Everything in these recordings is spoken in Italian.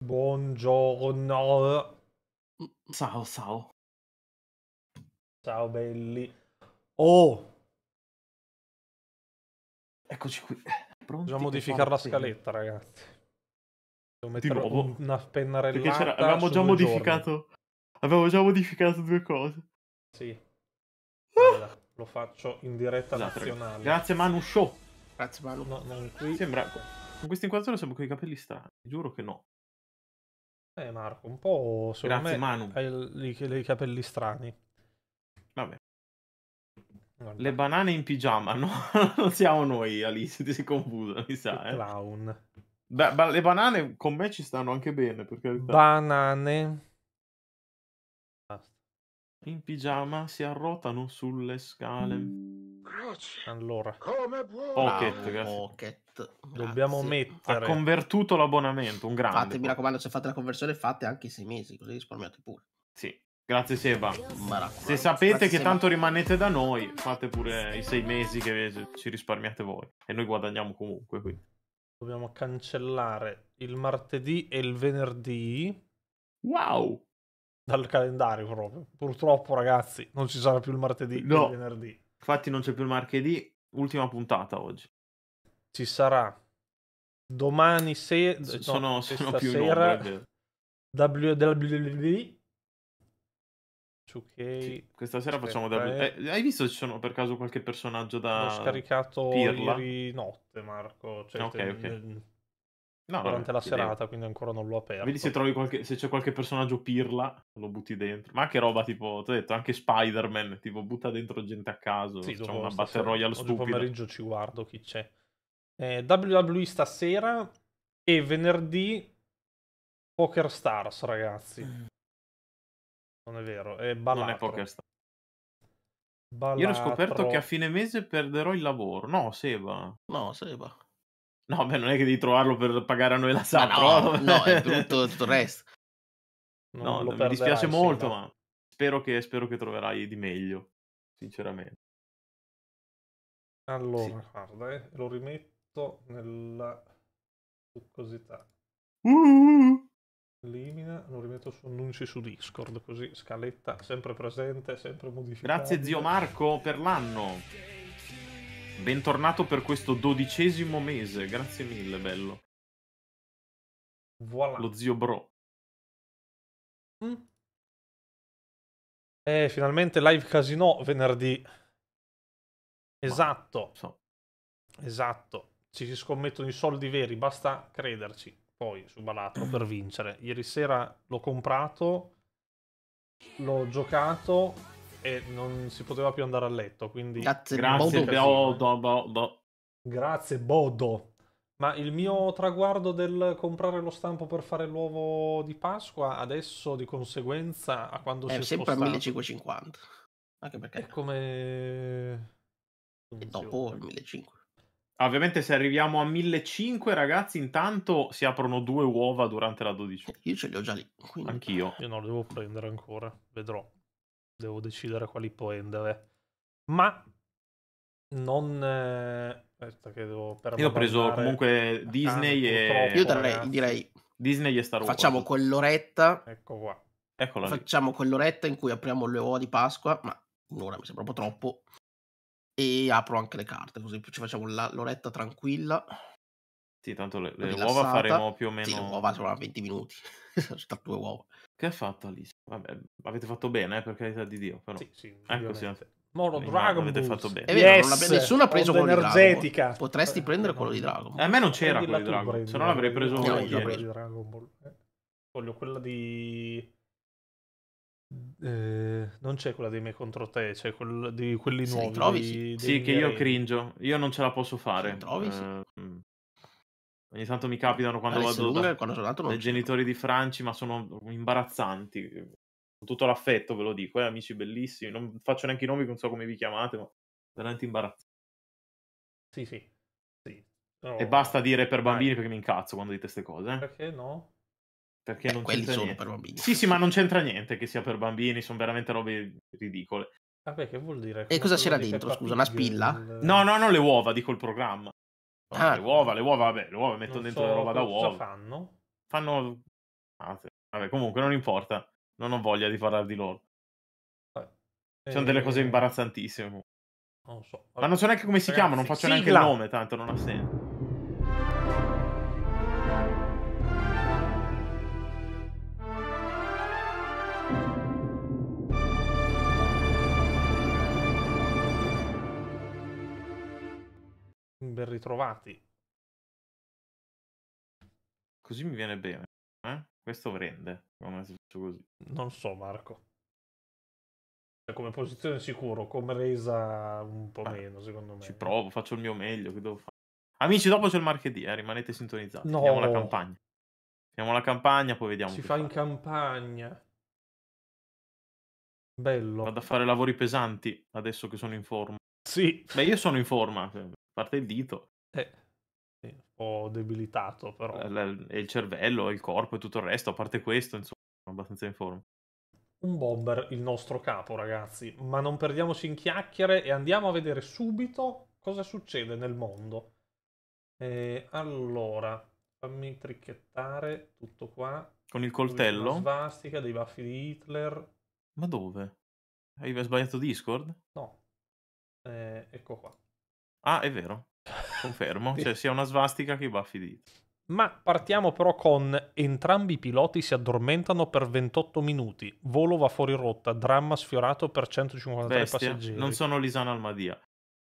Buongiorno. Mm, ciao, ciao. Ciao belli. Oh! Eccoci qui. Pronti Bisogna modificare la scaletta, ragazzi. Devo mettere una penna Avevamo già modificato... Giorni. Avevo già modificato due cose. Sì. Allora, ah! lo faccio in diretta esatto, nazionale. Grazie Manu Show. Grazie Manu. No, no, qui... Sembra... Con questo inquadratura sembra con i capelli strani. Giuro che no. Eh Marco, un po' secondo Grazie, me Manu. hai i capelli strani. Vabbè. Guarda. Le banane in pigiama, no? non siamo noi, Alice, ti sei confuso, mi sa. Eh. Clown. Beh, ba- le banane con me ci stanno anche bene, perché... Banane. In pigiama si arrotano sulle scale. Grazie. Allora. Come può? Pocket, Bravo, ah, Pocket. Dobbiamo mettere. Ha convertuto l'abbonamento, un grande. Fatemi, mi raccomando, se fate la conversione fate anche i sei mesi, così risparmiate pure. Sì. Grazie Seba. Se sapete Grazie che Seba. tanto rimanete da noi, fate pure i sei mesi che ci risparmiate voi. E noi guadagniamo comunque qui. Dobbiamo cancellare il martedì e il venerdì. Wow! Dal calendario proprio. Purtroppo ragazzi, non ci sarà più il martedì no. e il venerdì. Infatti non c'è più il martedì, ultima puntata oggi. Ci sarà domani se... No, sono, sono più sera, in ombre, WWE. 2K. Sì, questa sera facciamo WWE. Eh. eh, hai visto ci sono per caso qualche personaggio da. Ho scaricato Pirla? ieri notte, Marco. Cioè, ah, ok, te... ok. No, durante la serata, devo. quindi ancora non l'ho aperto. Vedi se, qualche, se c'è qualche personaggio pirla, lo butti dentro. Ma che roba, tipo, ti ho detto, anche Spider-Man, tipo, butta dentro gente a caso. Sì, c'è una Battle Royale stupida. Oggi pomeriggio ci guardo chi c'è. Eh, WWE stasera e venerdì Poker Stars, ragazzi. Mm. Non è vero, è balatro. Non è Poker Stars. Balatro. Io ho scoperto che a fine mese perderò il lavoro. No, Seba. No, Seba. No, beh, non è che devi trovarlo per pagare a noi la sala. No, no, è brutto tutto il resto. No, mi perderai, dispiace molto, sì, ma spero che, spero che troverai di meglio, sinceramente. Allora, sì. guarda, eh, lo rimetto nella succosità. Uh-huh. Elimina, lo rimetto su annunci su Discord, così scaletta sempre presente, sempre modificata. Grazie zio Marco per l'anno. Bentornato per questo dodicesimo mese, grazie mille, bello. Voilà. Lo zio bro. Mm. Eh, finalmente live casino venerdì. Esatto. So. Esatto. Ci si scommettono i soldi veri, basta crederci. Poi su Balatro per vincere. Ieri sera l'ho comprato, l'ho giocato e non si poteva più andare a letto. Quindi grazie, grazie Bodo. Bodo. Grazie Bodo. Ma il mio traguardo del comprare lo stampo per fare l'uovo di Pasqua adesso di conseguenza a quando è si è sempre a 1550. Anche perché è come e dopo il 1500. Ah, ovviamente se arriviamo a 1500 ragazzi intanto si aprono due uova durante la 12. Eh, io ce li ho già lì. Quindi... Anch'io. Io non le devo prendere ancora, vedrò devo decidere quali prendere. Ma non... Eh, aspetta che devo... Io ho preso comunque Disney e... Io darei, direi... Disney e Star Wars. Facciamo quell'oretta. Ecco qua. Eccola facciamo lì. quell'oretta in cui apriamo le uova di Pasqua, ma un'ora mi sembra un po' troppo. E apro anche le carte, così ci facciamo la, l'oretta tranquilla. Sì, tanto le, le uova faremo più o meno. Sì, le uova sono 20 minuti. sono due uova. Che ha fatto Alice? Vabbè, avete fatto bene, eh, per carità di Dio. Però. Sì, sì, ecco, sì, Moro Dragon avete Boost. fatto bene. È vero, yes. abbia, nessuno ha preso quello energetica. di Dragon Potresti prendere quello di Dragon Eh, a me non c'era quello di Dragon se no l'avrei preso io. quello di Dragon Ball. Eh. Voglio quella di... Eh, non c'è quella di me contro te, c'è quella di quelli se nuovi. Trovi, sì, sì che io cringio. Io non ce la posso fare. Trovi, sì. Ehm, ogni tanto mi capitano quando Alessio vado Lunger, quando sono dai genitori di Franci, ma sono imbarazzanti con tutto l'affetto ve lo dico, eh, amici bellissimi, non faccio neanche i nomi, non so come vi chiamate, ma veramente imbarazzante. Sì, sì. sì. No, e basta dire per bambini vai. perché mi incazzo quando dite queste cose. Eh. Perché no? Perché Beh, non quelli sono niente. per bambini. Sì, sì, ma non c'entra niente che sia per bambini, sono veramente robe ridicole. Vabbè, che vuol dire? Come e cosa c'era dentro, scusa, una spilla? Il... No, no, no, le uova, dico il programma. ah. Le uova, le uova, vabbè, le uova mettono dentro so la roba da uova. Cosa fanno? Fanno... Ah, vabbè, comunque non importa. Non ho voglia di parlare di loro. Eh, sono delle cose eh. imbarazzantissime. Non so. Vabbè, Ma non so neanche come si chiama, non faccio sigla. neanche il nome, tanto non ha senso. Ben ritrovati. Così mi viene bene. Eh? Questo rende. Come si dice così? Non so, Marco. Cioè, come posizione sicuro, come resa un po' Beh, ah, meno, secondo me. Ci provo, faccio il mio meglio. Che devo fare? Amici, dopo c'è il martedì, eh, rimanete sintonizzati. No. Finiamo la campagna. Finiamo la campagna, poi vediamo. Si fa fare. in campagna. Bello. Vado a fare lavori pesanti adesso che sono in forma. Sì. Beh, io sono in forma, cioè, parte il dito. Eh po' debilitato, però. E il cervello, il corpo e tutto il resto, a parte questo, insomma, abbastanza in forma. Un bomber, il nostro capo, ragazzi. Ma non perdiamoci in chiacchiere e andiamo a vedere subito cosa succede nel mondo. Eh, allora, fammi tricchettare tutto qua. Con il coltello? Una svastica, dei baffi di Hitler. Ma dove? Hai sbagliato Discord? No. Eh, ecco qua. Ah, è vero. Confermo, cioè sia una svastica che i baffi di. Ma partiamo però con entrambi i piloti si addormentano per 28 minuti, volo va fuori rotta, dramma sfiorato per 153 Bestia, passeggeri. Non sono Lisana Almadia.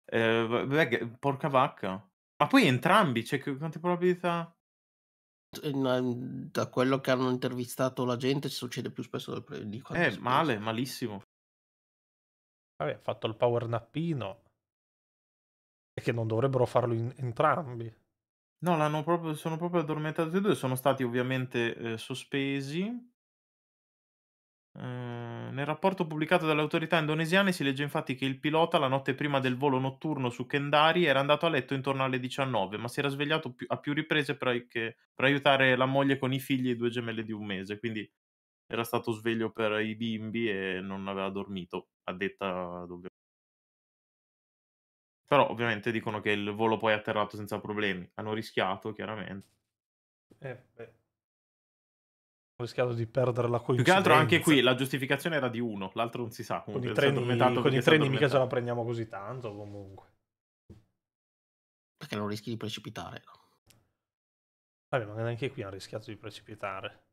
Eh, beh, porca vacca. Ma poi entrambi, cioè quante probabilità? Eh, mm, da quello che hanno intervistato la gente succede più spesso del pre- di Eh, male, malissimo. Vabbè, ha fatto il power nappino, e che non dovrebbero farlo in- entrambi. No, l'hanno proprio, sono proprio addormentati due, sono stati ovviamente eh, sospesi. Eh, nel rapporto pubblicato dalle autorità indonesiane si legge infatti che il pilota la notte prima del volo notturno su Kendari era andato a letto intorno alle 19, ma si era svegliato più, a più riprese per, che- per aiutare la moglie con i figli e due gemelle di un mese, quindi era stato sveglio per i bimbi e non aveva dormito, a detta ovviamente. Però ovviamente dicono che il volo poi è atterrato senza problemi. Hanno rischiato, chiaramente. Eh, beh. Ho rischiato di perdere la coincidenza. Più che altro anche qui la giustificazione era di uno, l'altro non si sa. con i treni, con i treni mica ce la prendiamo così tanto comunque. Perché non rischi di precipitare. Vabbè, ma neanche qui hanno rischiato di precipitare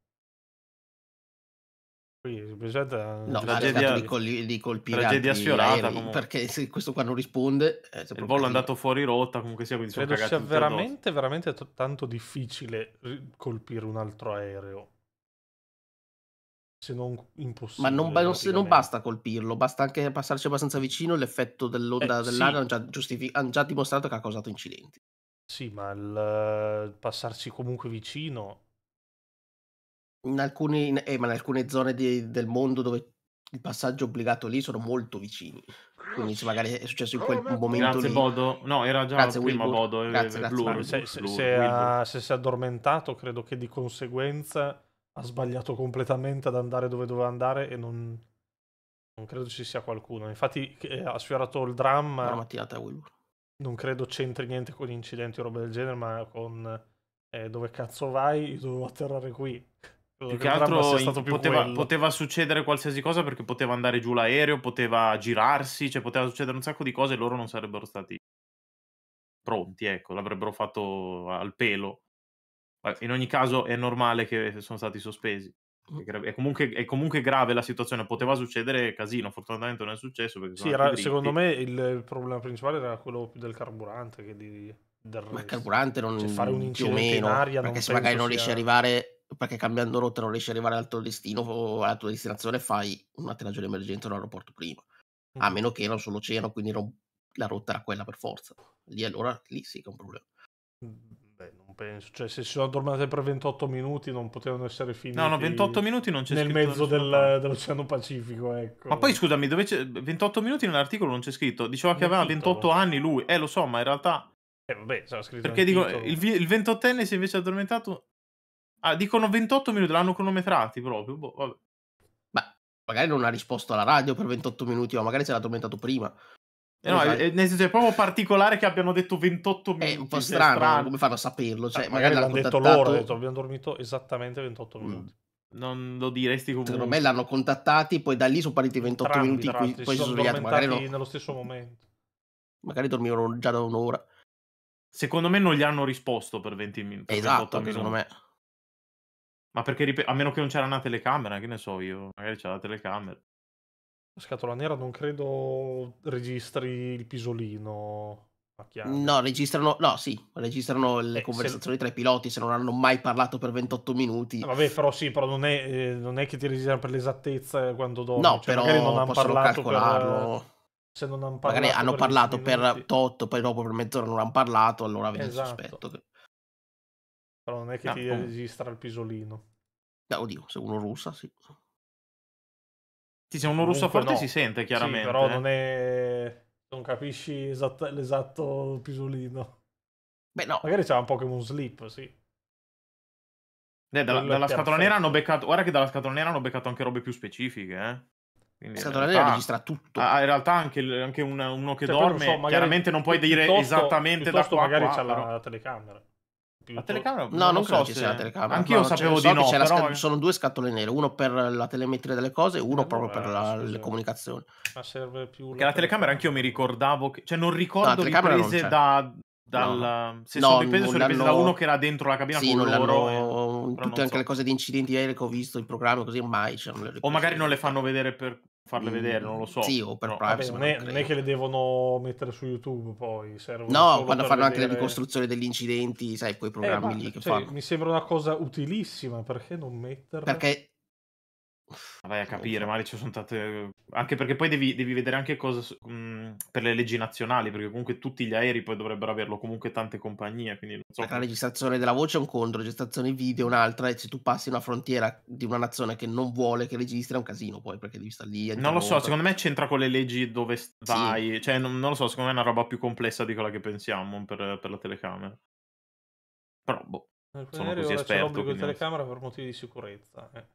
presenta... No, tragedia, di, col- di colpire tragedia sfiorata perché se questo qua non risponde eh, il volo è andato fuori rotta comunque sia quindi credo sia veramente veramente t- tanto difficile colpire un altro aereo se non impossibile ma non, ba- non, basta colpirlo basta anche passarci abbastanza vicino l'effetto dell'onda eh, dell'aria sì. hanno, giustific- hanno già dimostrato che ha causato incidenti sì ma il eh, passarci comunque vicino in, alcuni, in, eh, ma in alcune zone di, del mondo dove il passaggio obbligato lì sono molto vicini. Quindi se magari è successo in quel momento grazie, lì. Bodo. No, era già grazie, prima Wilbur. Bodo. Eh, grazie, eh, grazie, Blur. Se, se, Blur, se, ha, se si è addormentato, credo che di conseguenza ha sbagliato completamente ad andare dove doveva andare e non, non credo ci sia qualcuno. Infatti eh, ha sfiorato il dramma. La mattinata Wilbur. Non credo c'entri niente con incidenti o roba del genere, ma con eh, dove cazzo vai, io dovevo atterrare qui. Più che altro in, poteva, poteva, succedere qualsiasi cosa perché poteva andare giù l'aereo, poteva girarsi, cioè poteva succedere un sacco di cose e loro non sarebbero stati pronti, ecco, l'avrebbero fatto al pelo. In ogni caso è normale che sono stati sospesi. Mm. È comunque, è comunque, grave la situazione, poteva succedere casino, fortunatamente non è successo. Sì, era, secondo me il problema principale era quello del carburante. Che di, del Ma il carburante non cioè, fare un incidente in aria perché se magari non riesci ad arrivare perché cambiando rotta non riesci ad arrivare all'altro destino o alla tua destinazione, fai un atterraggio di emergenza all'aeroporto prima. A meno che non sull'oceano, quindi non... la rotta era quella per forza. Lì allora lì sì che è un problema. Beh, non penso. Cioè, se si sono addormentate per 28 minuti non potevano essere finiti. No, no, 28 minuti non c'è nel scritto. Nel mezzo del, dell'Oceano Pacifico, ecco. Ma poi scusami, 28 minuti nell'articolo non c'è scritto. Diceva che aveva 28 anni lui. Eh, lo so, ma in realtà... Eh, vabbè, sarà scritto Perché dico, il, il 28enne si è invece addormentato Ah, dicono 28 minuti, l'hanno cronometrati proprio. Boh, vabbè. Beh, magari non ha risposto alla radio per 28 minuti, o magari se l'ha addormentato prima. Eh no, eh, fai... è, eh, nel senso, è proprio particolare che abbiano detto 28 minuti. È un po' cioè, strano, strano. come fanno a saperlo? Cioè, eh, magari, magari l'hanno contattato... detto loro, detto, abbiamo dormito esattamente 28 mm. minuti. Mm. Non lo diresti comunque. Secondo me l'hanno contattati, poi da lì sono partiti 28 Trambi, minuti, tratti, poi, si sono svegliati. Magari no. nello stesso momento. Magari dormivano già da un'ora. Secondo me non gli hanno risposto per 20 esatto, minuti. Esatto, minuti. secondo me. Ma perché ripeto, a meno che non c'era una telecamera, che ne so io, magari c'era la telecamera. La Scatola nera non credo registri il pisolino. No, registrano, no, sì, registrano le eh, conversazioni se... tra i piloti se non hanno mai parlato per 28 minuti. Eh, vabbè, però sì, però non è, eh, non è che ti registrano per l'esattezza quando dormi. No, cioè, però non hanno parlato calcolarlo. Per, se non hanno parlato magari hanno parlato per minuti. poi dopo per mezz'ora non hanno parlato, allora vedi esatto. il sospetto. Che... Però non è che no, ah, ti registra il pisolino. No, oddio, se uno russa, sì. Sì, se uno russa forte no. si sente chiaramente. Sì, però eh. non è. Non capisci esatto, l'esatto pisolino. Beh, no. Magari c'era un Pokémon Sleep, sì. Eh, dalla, dalla scatola nera hanno beccato. Guarda che dalla scatola nera hanno beccato anche robe più specifiche, eh. Quindi, scatola nera registra tutto. Ah, ah, in realtà anche, anche un, uno che cioè, dorme, so, chiaramente non puoi dire esattamente da qua magari qua, c'è però... la telecamera. La telecamera? No, non, non so se c'è la telecamera. Anche io sapevo so di no. Però... Sca... Sono due scatole nere, uno per la telemetria delle cose e uno eh, proprio per la... le comunicazioni. Ma serve più... Perché la telecamera anche io mi ricordavo... Che... Cioè non ricordo no, riprese da... Dal... No. Se sono riprese, sono riprese da uno che era dentro la cabina sì, con loro. E... Tutte anche so. le cose di incidenti aerei che ho visto, il programma così, mai. Cioè, o magari non le fanno vedere per farle mm, vedere, non lo so. Sì, o per no, privacy, vabbè, non, è, non, è, che le devono mettere su YouTube poi. No, quando fanno vedere... anche la ricostruzione degli incidenti, sai, quei eh, programmi eh, ma, lì che cioè, fanno. Mi sembra una cosa utilissima, perché non metterle? Perché Vai a boh, capire, cioè magari ci sono state... Anche perché poi devi, devi vedere anche cosa mh, mhmm, per le leggi nazionali, perché comunque tutti gli aerei poi dovrebbero averlo, comunque tante compagnie. Quindi non so... Tra registrazione della voce è un conto, registrazione video è un'altra, e se tu passi una frontiera di una nazione che non vuole che registri è un casino poi, perché devi stare lì... Non lo so, secondo me c'entra con le leggi dove stai, sì. cioè non, non, lo so, secondo me è una roba più complessa di quella che pensiamo per, per la telecamera. Però, boh, sono così esperto. C'è l'obbligo di telecamera per motivi di sicurezza, eh.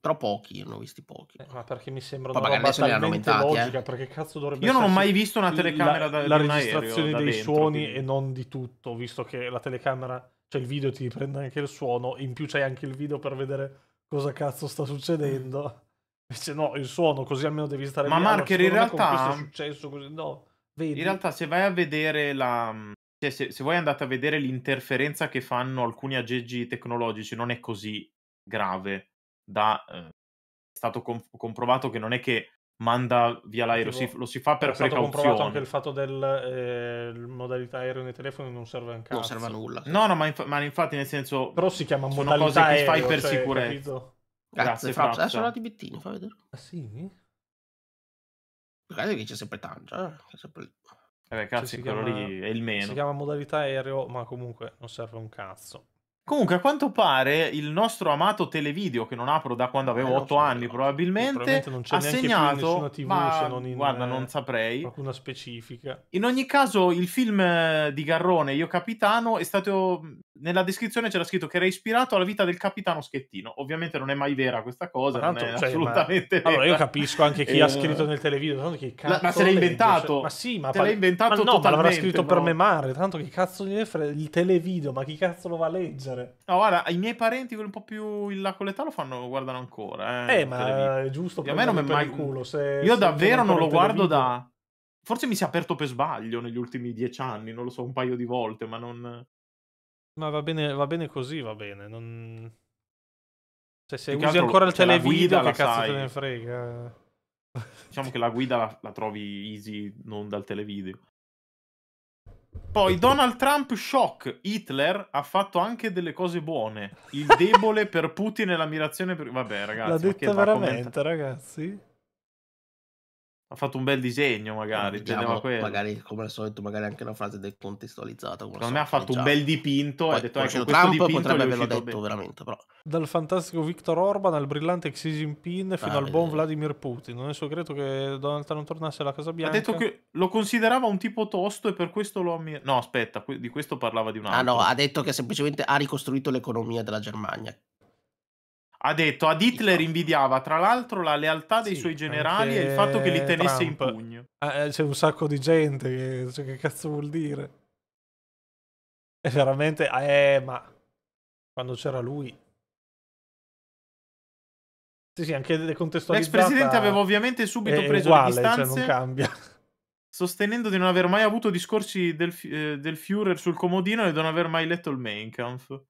Però pochi, ne ho visti pochi. Eh, ma perché mi sembra Poi una roba talmente eh. logica, eh. perché cazzo dovrebbe Io non ho mai visto una telecamera la, da, la registrazione dei dentro, suoni quindi. e non di tutto, visto che la telecamera, cioè il video ti riprende anche il suono, in più c'è anche il video per vedere cosa cazzo sta succedendo. Invece no, il suono, così almeno devi stare Ma piano, Marker, in realtà è successo così, no. Vedi? In realtà se vai a vedere la cioè, se, se voi andate a vedere l'interferenza che fanno alcuni aggeggi tecnologici, non è così grave da... Eh, è stato comp- comprovato che non è che manda via l'aereo, si, lo si fa per precauzione. È stato comprovato anche il fatto del eh, modalità aereo nei telefoni non serve un cazzo. Non serve a nulla. No, no, ma, inf- ma, infatti nel senso... Però si chiama sono modalità Sono cose che aereo, fai per cioè, sicurezza. Capito? Grazie, Grazie Fraps. Adesso la Tibettini, fa vedere. Ah sì? Guarda che c'è sempre tanto, eh? c'è sempre Eh beh, cioè, cazzo, quello chiama... lì è il meno. Si chiama modalità aereo, ma comunque non serve un cazzo. Comunque, a quanto pare, il nostro amato televideo, che non apro da quando avevo eh, anni, no. probabilmente, probabilmente ha segnato. TV, ma, se non in, guarda, non eh, saprei. Qualcuna specifica. In ogni caso, il film eh, di Garrone, Io Capitano, è stato. Nella descrizione c'era scritto che era ispirato alla vita del capitano Schettino. Ovviamente non è mai vera questa cosa, tanto, non è cioè, assolutamente ma... vera. Allora, io capisco anche chi eh, ha scritto nel televideo. La... ma se l'è inventato. Cioè, ma sì, ma. Te l'hai inventato ma no, ma l'avrà scritto però. per memare. Tanto che cazzo di fre... il televideo, ma chi cazzo lo va a leggere? essere. No, guarda, i miei parenti, quelli un po' più in là con l'età, lo fanno, guardano ancora. Eh, eh ma è giusto. Io a me non mi è mai culo. Se, Io se davvero non lo guardo da. Forse mi si è aperto per sbaglio negli ultimi dieci anni, non lo so, un paio di volte, ma non. Ma va bene, va bene così, va bene. Non... Cioè, se usi ancora il cioè, televideo, che cazzo sai. te ne frega. Diciamo che la guida la, la trovi easy non dal televideo. Poi Donald Trump shock, Hitler ha fatto anche delle cose buone. Il debole per Putin e l'ammirazione per... Vabbè ragazzi. L'ha detto veramente commenta... ragazzi? ha fatto un bel disegno, magari. Diciamo, magari come al solito, magari anche una frase decontestualizzata. Come Secondo me ha fatto un bel dipinto. Ha detto: Ecco, Trump dipinto potrebbe averlo detto bene. veramente. Però. Dal fantastico Viktor Orban al brillante Xi Jinping fino ah, al buon eh. Vladimir Putin. Non è segreto che Donald Trump tornasse alla Casa Bianca. Ha detto che lo considerava un tipo tosto e per questo lo ammira. No, aspetta, di questo parlava di un altro. Ah, no, ha detto che semplicemente ha ricostruito l'economia della Germania ha detto ad Hitler invidiava tra l'altro la lealtà dei sì, suoi generali e il fatto che li tenesse Trump. in pugno. Ah, eh, c'è un sacco di gente che, cioè, che cazzo vuol dire? E veramente, eh, ma quando c'era lui. Sì, sì, anche decontestualizzata. L'ex presidente aveva ovviamente subito preso uguale, le distanze. Cioè non cambia sostenendo di non aver mai avuto discorsi del, eh, del, Führer sul comodino e di non aver mai letto il Main Kampf.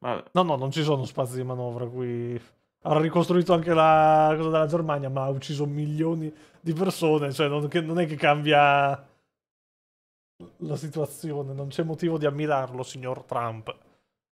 Vabbè. No, no, non ci sono spazi di manovra qui. Ha ricostruito anche la cosa della Germania, ma ha ucciso milioni di persone, cioè non, che, non è che cambia la situazione, non c'è motivo di ammirarlo, signor Trump.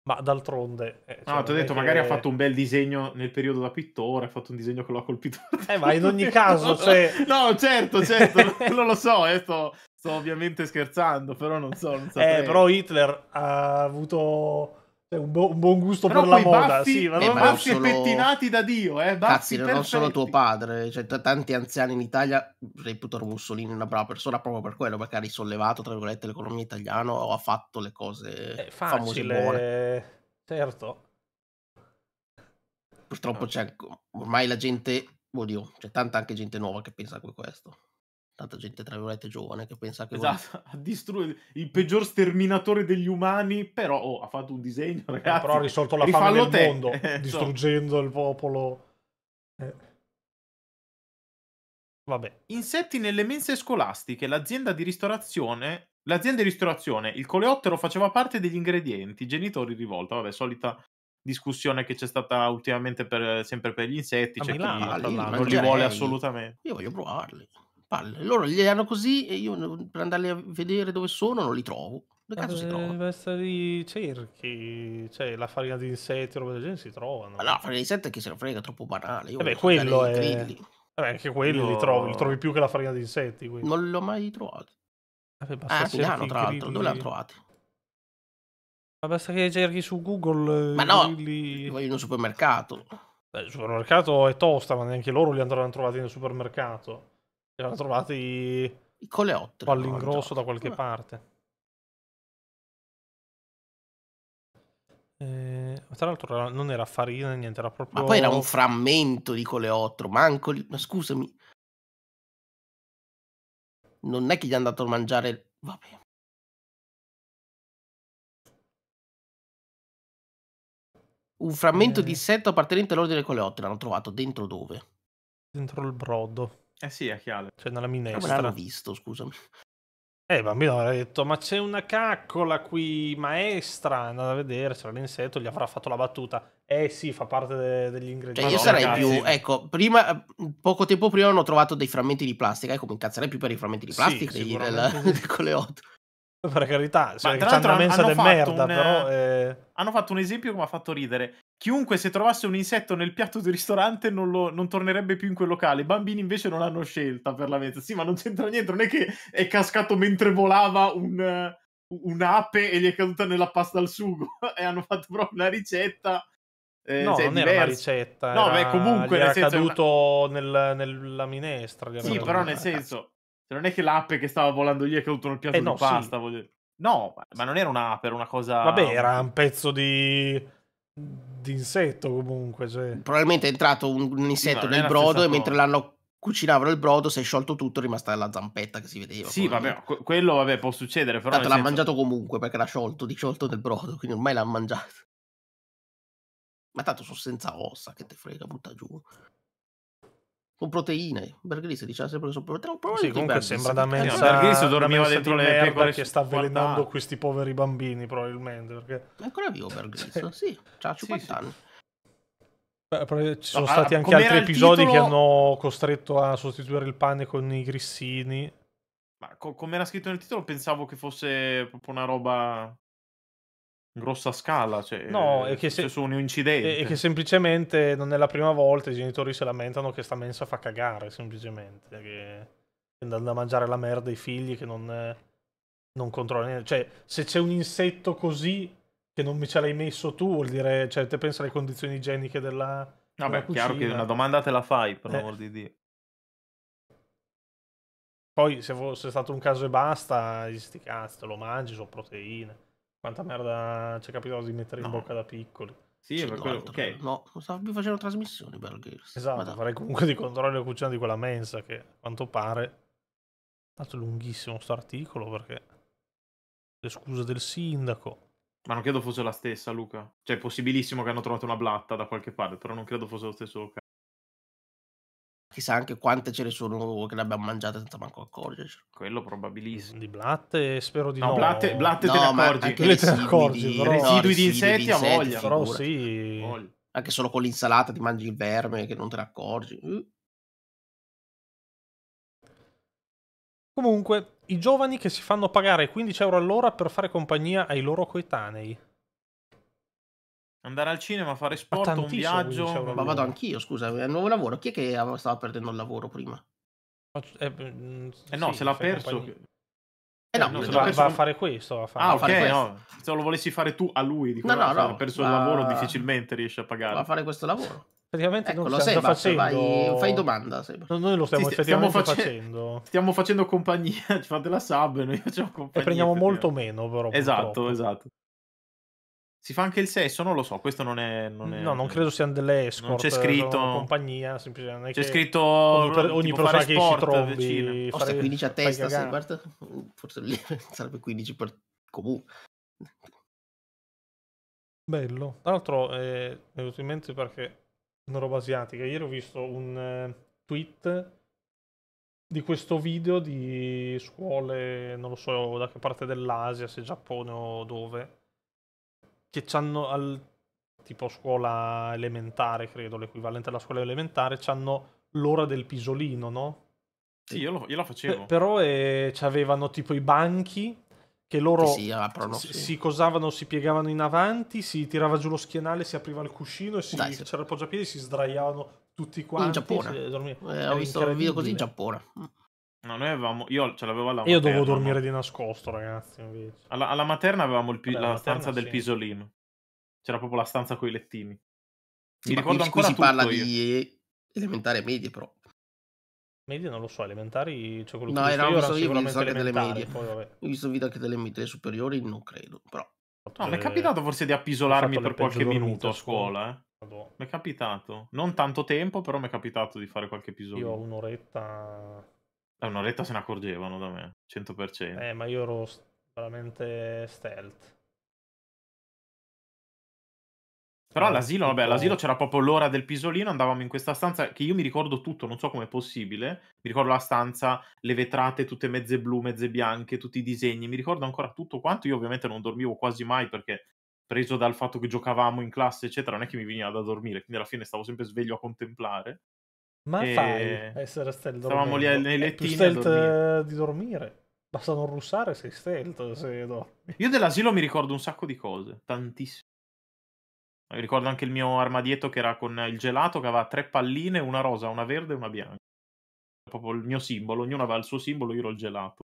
Ma d'altronde. Eh, cioè no, ti ho detto, che... magari ha fatto un bel disegno nel periodo da pittore, ha fatto un disegno che lo ha colpito. Eh, ma in ogni caso. Cioè... No, certo, certo, non lo so, eh, sto, sto, ovviamente scherzando, però non so. Non eh, però Hitler ha avuto un, bo- un, buon gusto Però per la moda. Baffi, sì, ma non baffi solo... pettinati da Dio, eh? Baffi Cazzi, perfetti. non solo tuo padre, cioè, t- tanti anziani in Italia reputano Mussolini una brava persona proprio per quello, perché ha risollevato, tra virgolette, l'economia italiana o ha fatto le cose famose e buone. Certo. Purtroppo c'è ormai la gente, oddio, c'è tanta anche gente nuova che pensa a questo tanta gente tra virgolette giovane che pensa che esatto, voi... ha distrutto il peggior sterminatore degli umani però oh, ha fatto un disegno eh, ragazzi eh, però ha risolto la fame del te. mondo eh, distruggendo il popolo eh. vabbè insetti nelle mense scolastiche l'azienda di ristorazione l'azienda di ristorazione il coleottero faceva parte degli ingredienti genitori rivolta vabbè solita discussione che c'è stata ultimamente per, sempre per gli insetti c'è cioè chi non li vuole assolutamente io voglio provarli palle. Loro li hanno così e io per andarli a vedere dove sono non li trovo. Dove eh, cazzo si eh, trovano? Deve essere i cerchi, cioè la farina di insetti, roba del genere si trovano. Ma no, la farina di insetti è che se la frega è troppo banale. Io eh Vabbè, quello è... Vabbè, anche quello no. li trovi, li trovi più che la farina di insetti. Quindi. Non l'ho mai trovato. Vabbè, basta ah, a ah, Milano, tra l'altro, dove l'hanno trovati? Ma basta che cerchi su Google. Ma no, grilli... voglio in un supermercato. Beh, il supermercato è tosta, ma neanche loro li andranno trovati nel supermercato. Erano trovati i coleotteri. all'ingrosso da qualche Vabbè. parte. Eh, tra l'altro non era farina, niente, era proprio... Ma poi era un frammento di coleottero, manco... Ma scusami. Non è che gli è andato a mangiare... Vabbè. Un frammento eh... di setto appartenente all'ordine coleottero l'hanno trovato dentro dove? Dentro il brodo. Eh sì, a chiave. Cioè nella minestra. Ma l'hanno visto, scusami. Eh, il bambino aveva detto, ma c'è una caccola qui, maestra, andate a vedere, c'era l'insetto, gli avrà fatto la battuta. Eh sì, fa parte de- degli ingredienti. Cioè, io sarei più, ecco, prima, mm, poco tempo prima hanno trovato dei frammenti di plastica, ecco, mi incazzerei più per i frammenti di plastica sì, degli, del, sì. coleotto. Per carità, cioè, ma tra l'altro hanno, hanno, merda, un, però, eh, eh... hanno fatto un esempio che mi ha fatto ridere. Chiunque se trovasse un insetto nel piatto del ristorante non, lo, non, tornerebbe più in quel locale. I bambini invece non hanno scelta per la mezza. Sì, ma non c'entra niente. Non è che è cascato mentre volava un, eh, un'ape e gli è caduta nella pasta al sugo. e hanno fatto proprio una ricetta. Eh, no, cioè, non diverso. era una ricetta. No, era... beh, comunque. Era senso, caduto una... nel, nella minestra. Sì, però nel senso. Non è che l'ape che stava volando gli è caduto nel piatto eh, no, di pasta. Sì. Voglio... No, ma non era un'ape, era una cosa. Vabbè, era un pezzo di d'insetto comunque. Cioè. Probabilmente è entrato un, un insetto sì, nel brodo e mentre l'hanno cucinavano il brodo, si è sciolto tutto, è rimasta la zampetta che si vedeva. Sì, vabbè, quello vabbè, può succedere. Però Tanto l'ha senso... mangiato comunque perché l'ha sciolto, disciolto nel brodo, quindi ormai l'ha mangiato. Ma tanto sono senza ossa, che te frega, butta giù con proteine. Bergris diceva sempre che sono proteine. Sì, comunque sembra da me. No, Bergris dormiva dentro le pecore che sta avvelenando guarda. questi poveri bambini, probabilmente. Perché... È ancora vivo Bergris, sì, ha 50 sì, anni. Beh, ci sono no, stati anche altri episodi titolo... che hanno costretto a sostituire il pane con i grissini. Ma co- come era scritto nel titolo, pensavo che fosse proprio una roba grossa scala, cioè no, eh, è, che se, un incidente. E che semplicemente non è la prima volta i genitori si lamentano che sta mensa fa cagare, semplicemente, che andando a mangiare la merda i figli che non, non controlla niente. Cioè, se c'è un insetto così che non mi ce l'hai messo tu, vuol dire, cioè, te pensa alle condizioni igieniche della... Vabbè, no, è chiaro che una domanda te la fai, per eh. amor di Dio. Poi se fosse stato un caso e basta, sti cazzo, te lo mangi, sono proteine. Quanta merda ci è capitato di mettere no. in bocca da piccoli. Sì, per quello, ok. No, stavo più facendo trasmissioni per Girls. Esatto, Madonna. farei comunque di controllo e cucina di quella mensa che a quanto pare è stato lunghissimo questo articolo perché le scuse del sindaco. Ma non credo fosse la stessa, Luca. Cioè, è possibilissimo che hanno trovato una blatta da qualche parte, però non credo fosse lo stesso chissà anche quante ce ne sono che le abbiamo mangiate senza manco accorgerci. Quello probabilissimo. Di blatte spero di no. No, blatte, blatte no, te ne accorgi. Te residui, accorgi, di, però... residui, no, residui di insetti a voglia. Però figura. sì. Voglia. Anche solo con l'insalata ti mangi il verme che non te ne accorgi. Mm. Comunque, i giovani che si fanno pagare 15 euro all'ora per fare compagnia ai loro coetanei. Andare al cinema, fare sport, un viaggio. Ma vado anch'io, scusa, è un nuovo lavoro. Chi è che stava perdendo il lavoro prima? Eh, mm, eh no, sì, se l'ha perso. Eh no, eh, no va, perso... va, a fare questo. A fare... Ah, ok, fare no. Se lo volessi fare tu a lui, di no, no, no, perso va... il lavoro, difficilmente riesce a pagare. Va a fare questo lavoro. Praticamente ecco, non lo stiamo facendo... Vai... Fai domanda, No, noi lo stiamo sì, stiamo face... facendo. Stiamo facendo compagnia, ci fate la sub e noi facciamo compagnia. E prendiamo molto meno, però. Esatto, purtroppo. esatto. Si fa anche il sesso? Non lo so, questo non è... Non è... No, non credo siano delle escort. Non c'è scritto... Compagnia, semplicemente. C'è scritto ogni, persona che si trovi... Forse fare... 15 a testa, se guarda... Uh, forse lì sarebbe 15 per... Comunque. Bello. Tra l'altro eh, mi è venuto in mente perché una roba asiatica. Ieri ho visto un eh, tweet di questo video di scuole, non lo so da che parte dell'Asia, se Giappone o dove che hanno al tipo scuola elementare, credo, l'equivalente alla scuola elementare, hanno l'ora del pisolino, no? Sì, io lo, io lo facevo. però eh, avevano tipo i banchi che loro si, aprono, si, sì. si, cosavano, si piegavano in avanti, si tirava giù lo schienale, si apriva il cuscino e si, Dai, c'era il poggiapiedi, si sdraiavano tutti quanti. In Giappone. Si, eh, eh ho visto un video così in Giappone. Mm. No, noi avevamo. Io ce l'avevo alla materna. Io dovevo dormire di nascosto, ragazzi. Invece. Alla, alla materna avevamo pi- Vabbè, la stanza del pisolino. C'era proprio la stanza con i lettini. Mi sì, ricordo ancora. Qui si parla io. di elementare e medie, però. Medie non lo so, elementari. Cioè quello no, che no, io visto ho visto anche delle medie. Poi, vabbè. Ho visto video anche delle medie superiori, non credo, però. No, mi è eh, capitato forse di appisolarmi per qualche minuto a scuola, eh. Mi è capitato. Non tanto tempo, però mi è capitato di fare qualche episodio. Io ho un'oretta eh, un'oretta se ne accorgevano da me, 100%. Eh, ma io ero veramente stealth. Però all'asilo, vabbè, all'asilo c'era proprio l'ora del pisolino, andavamo in questa stanza che io mi ricordo tutto, non so come è possibile. Mi ricordo la stanza, le vetrate tutte mezze blu, mezze bianche, tutti i disegni, mi ricordo ancora tutto quanto. Io ovviamente non dormivo quasi mai perché preso dal fatto che giocavamo in classe, eccetera, non è che mi veniva da dormire, quindi alla fine stavo sempre sveglio a contemplare. Ma e... fai essere eh, stealth Stavamo lì nei lettini stealth di dormire. Basta non russare, sei stealth se Io dell'asilo mi ricordo un sacco di cose, tantissime. Mi ricordo anche il mio armadietto che era con il gelato, che aveva tre palline, una rosa, una verde e una bianca. Proprio il mio simbolo, ognuno aveva il suo simbolo, io ero il gelato.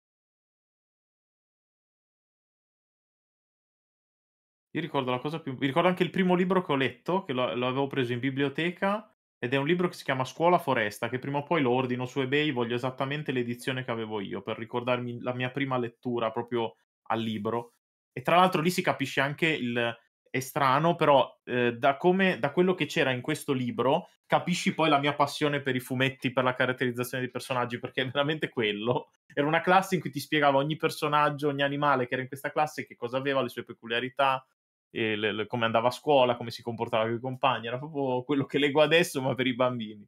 Io ricordo la cosa più... Mi ricordo anche il primo libro che ho letto, che lo, lo avevo preso in biblioteca ed è un libro che si chiama Scuola Foresta, che prima o poi lo ordino su eBay, voglio esattamente l'edizione che avevo io per ricordarmi la mia prima lettura proprio al libro. E tra l'altro lì si capisce anche il... è strano, però eh, da, come, da quello che c'era in questo libro capisci poi la mia passione per i fumetti, per la caratterizzazione dei personaggi, perché è veramente quello. Era una classe in cui ti spiegava ogni personaggio, ogni animale che era in questa classe, che cosa aveva, le sue peculiarità, le, le, come andava a scuola, come si comportava con i compagni, era proprio quello che leggo adesso, ma per i bambini.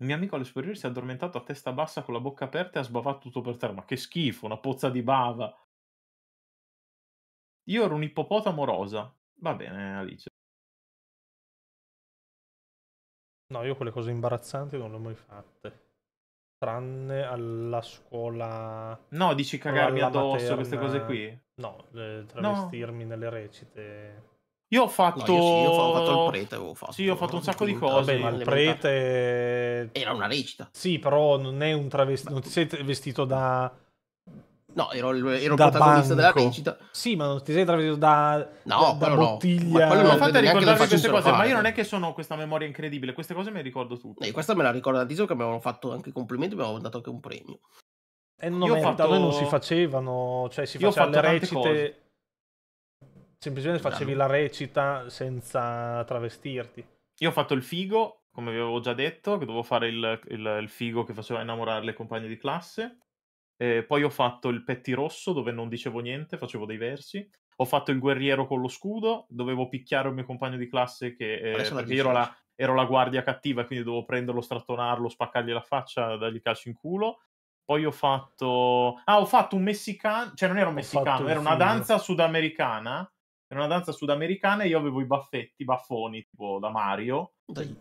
Il mio amico alle superiori si è addormentato a testa bassa con la bocca aperta e ha sbavato tutto per terra. Ma che schifo, una pozza di bava. Io ero un ippopotamo rosa. Va bene, Alice. No, io quelle cose imbarazzanti non le ho mai fatte. Tranne alla scuola. No, dici cagarmi addosso, materna. queste cose qui. No, eh, travestirmi no. nelle recite. Io ho fatto. No, io, sì, io ho fatto il prete. Avevo fatto. Sì, ho fatto un sacco di cose. Vabbè, ma il prete. Era una recita. Sì, però non è un travestito. Non ti sei vestito da No, ero, ero da protagonista banco. della recita. Sì, ma non ti sei travestito da, no, da, da bottiglia. No, ma non fate ricordarvi queste cose, fare. ma io non è che sono questa memoria incredibile, queste cose me le ricordo tutte. E eh, questa me la ricordo tantissimo che mi avevano fatto anche complimenti, mi avevano dato anche un premio. E eh, non, io merita, fatto... non si facevano, cioè si facevano le recite... Semplicemente facevi la recita senza travestirti. Io ho fatto il figo, come vi avevo già detto, che dovevo fare il, il, il figo che faceva innamorare le compagne di classe. Eh, poi ho fatto il pettirosso dove non dicevo niente, facevo dei versi. Ho fatto il guerriero con lo scudo, dovevo picchiare un mio compagno di classe che eh, ero la, ero la, guardia cattiva, quindi dovevo prenderlo, strattonarlo, spaccargli la faccia, dargli calcio in culo. Poi ho fatto... Ah, ho fatto un messicano, cioè non era un messicano, era una danza sudamericana. Era una danza sudamericana e io avevo i baffetti, baffoni, tipo da Mario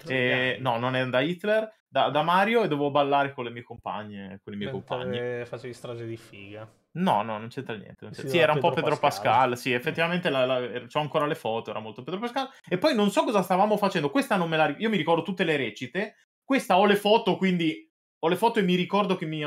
eh, no, non è da Hitler, da, da, Mario e dovevo ballare con le mie compagne, con i miei compagni. Facevi strage di figa. No, no, non c'entra niente. Non c'entra. Sì, sì era un po' Pedro Pascal. Pascal. Sì, effettivamente la, la, er, ho ancora le foto, era molto Pedro Pascal. E poi non so cosa stavamo facendo. Questa non me la Io mi ricordo tutte le recite. Questa ho le foto, quindi ho le foto e mi ricordo che mi,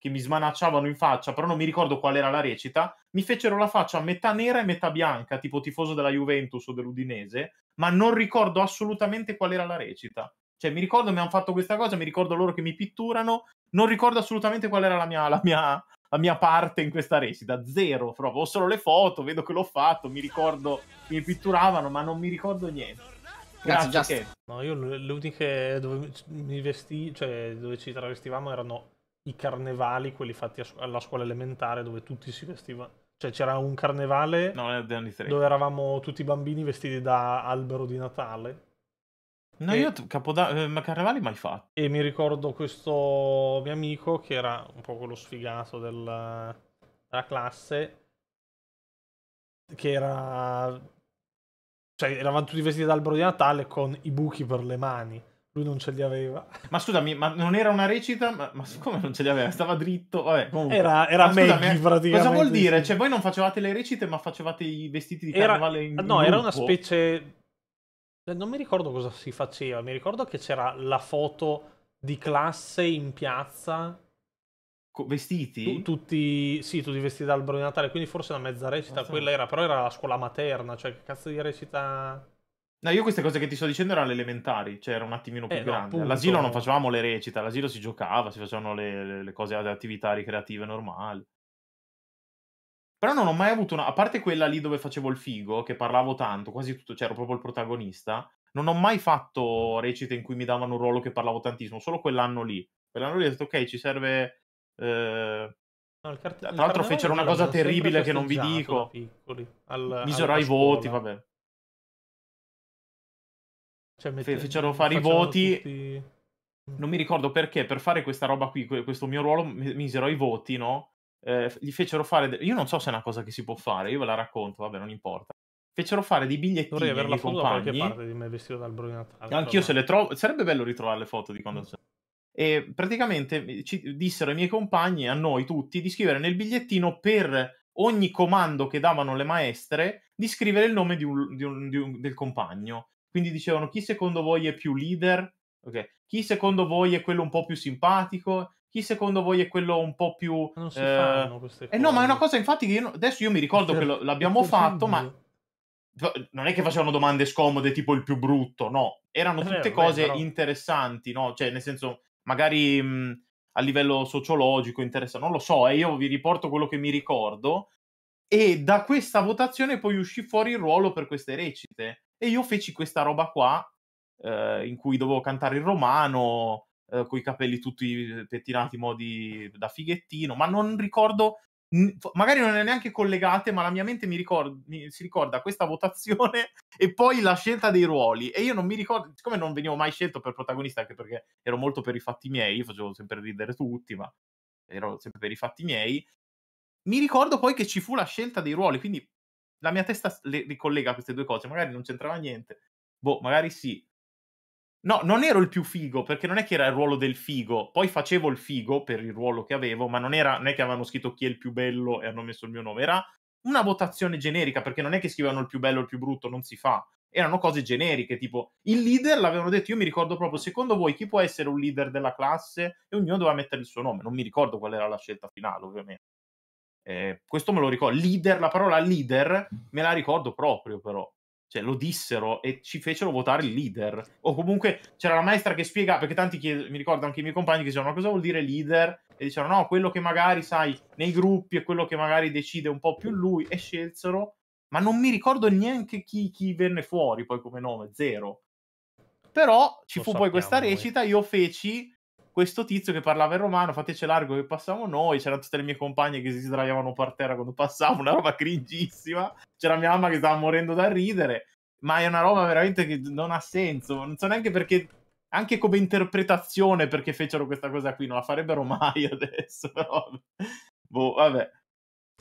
che mi smanacciavano in faccia, però non mi ricordo qual era la recita, mi fecero la faccia metà nera e metà bianca, tipo tifoso della Juventus o dell'Udinese, ma non ricordo assolutamente qual era la recita. Cioè, mi ricordo mi hanno fatto questa cosa, mi ricordo loro che mi pitturano, non ricordo assolutamente qual era la mia, la mia, la mia parte in questa recita, zero proprio. Ho solo le foto, vedo che l'ho fatto, mi ricordo che mi pitturavano, ma non mi ricordo niente. Grazie, Grazie No, io le uniche dove mi vestì, cioè dove ci travestivamo erano i carnevali, quelli fatti alla scuola elementare dove tutti si vestivano. Cioè c'era un carnevale no, dove eravamo tutti bambini vestiti da albero di Natale. No, e... io Capodanno, eh, ma carnevali mai fatti. E mi ricordo questo mio amico che era un po' quello sfigato del... della classe, che era... Cioè, eravamo tutti vestiti da albero di Natale con i buchi per le mani. Lui non ce li aveva. Ma scusami, ma non era una recita? Ma, ma come non ce li aveva? Stava dritto. Vabbè, Era, era ma Maggie, scusami, eh, praticamente. Cosa vuol dire? Cioè, voi non facevate le recite, ma facevate i vestiti di era... carnevale in No, gruppo. era una specie. Eh, non mi ricordo cosa si faceva. Mi ricordo che c'era la foto di classe in piazza. Co- vestiti? Tu, tutti, sì, tutti vestiti dall'albero di Natale. Quindi forse una mezza recita. Oh, quella sì. era, però era la scuola materna. Cioè, che cazzo di recita. No, io queste cose che ti sto dicendo erano le elementari, cioè era un attimino più eh, grande. No, all'asilo non facevamo le recite, all'asilo si giocava, si facevano le, le cose, le attività ricreative normali. Però non ho mai avuto una... A parte quella lì dove facevo il figo, che parlavo tanto, quasi tutto, cioè ero proprio il protagonista, non ho mai fatto recite in cui mi davano un ruolo che parlavo tantissimo, solo quell'anno lì. Quell'anno lì ho detto, ok, ci serve... Eh... No, cart- Tra l'altro fecero una cosa terribile che non vi dico. Piccoli, al, Misero ai voti, vabbè. Cioè, mette... Fecero fare i voti. Tutti... Non mi ricordo perché, per fare questa roba qui, questo mio ruolo, misero i voti, no? Eh, gli fecero fare. De... Io non so se è una cosa che si può fare, io ve la racconto, vabbè, non importa. Fecero fare dei bigliettini Dovrei averla foto compagni. da qualche parte di me vestito dal Bruno Natale. Anch'io se le trovo. Sarebbe bello ritrovare le foto di quando mm. E praticamente ci dissero ai miei compagni, a noi tutti, di scrivere nel bigliettino per ogni comando che davano le maestre, di scrivere il nome di un, di un, di un, del compagno. Quindi dicevano chi secondo voi è più leader? Okay. Chi secondo voi è quello un po' più simpatico? Chi secondo voi è quello un po' più... Non si eh... fanno queste cose. Eh no, ma è una cosa infatti che io... adesso io mi ricordo che l'abbiamo fatto, ma non è che facevano domande scomode tipo il più brutto, no. Erano tutte eh, cose beh, però... interessanti, no? Cioè, nel senso, magari mh, mhmm, a livello sociologico interessante, non lo so, e eh, io vi riporto quello che mi ricordo. E da questa votazione poi uscì fuori il ruolo per queste recite. E io feci questa roba qua, eh, in cui dovevo cantare il romano, eh, con i capelli tutti eh, pettinati in modi da fighettino, ma non ricordo, magari non è neanche collegate, ma la mia mente mi ricorda, mi, si ricorda questa votazione e poi la scelta dei ruoli. E io non mi ricordo, siccome non venivo mai scelto per protagonista, anche perché ero molto per i fatti miei, facevo sempre ridere tutti, ma ero sempre per i fatti miei. Mi ricordo poi che ci fu la scelta dei ruoli, quindi la mia testa le ricollega queste due cose, magari non c'entrava niente, boh, magari sì. No, non ero il più figo, perché non è che era il ruolo del figo, poi facevo il figo per il ruolo che avevo, ma non, era, non è che avevano scritto chi è il più bello e hanno messo il mio nome, era una votazione generica, perché non è che scrivevano il più bello o il più brutto, non si fa. Erano cose generiche, tipo il leader l'avevano detto, io mi ricordo proprio, secondo voi chi può essere un leader della classe? E ognuno doveva mettere il suo nome, non mi ricordo qual era la scelta finale, ovviamente. Eh, questo me lo ricordo. Leader, la parola leader me la ricordo proprio, però. Cioè, lo dissero e ci fecero votare il leader. O comunque c'era la maestra che spiegava, perché tanti chied- mi ricordo anche i miei compagni che dicevano: Ma cosa vuol dire leader? E dicevano: No, quello che magari, sai, nei gruppi è quello che magari decide un po' più lui. E scelsero, ma non mi ricordo neanche chi, chi venne fuori poi come nome, zero. Però ci lo fu poi questa recita, noi. io feci questo tizio che parlava in romano, fateci largo che passiamo noi, c'erano tutte le mie compagne che si sdraiavano per terra quando passavo, una roba cringissima, c'era mia mamma che stava morendo da ridere, ma è una roba veramente che non ha senso, non so neanche perché, anche come interpretazione perché fecero questa cosa qui, non la farebbero mai adesso, però boh, vabbè.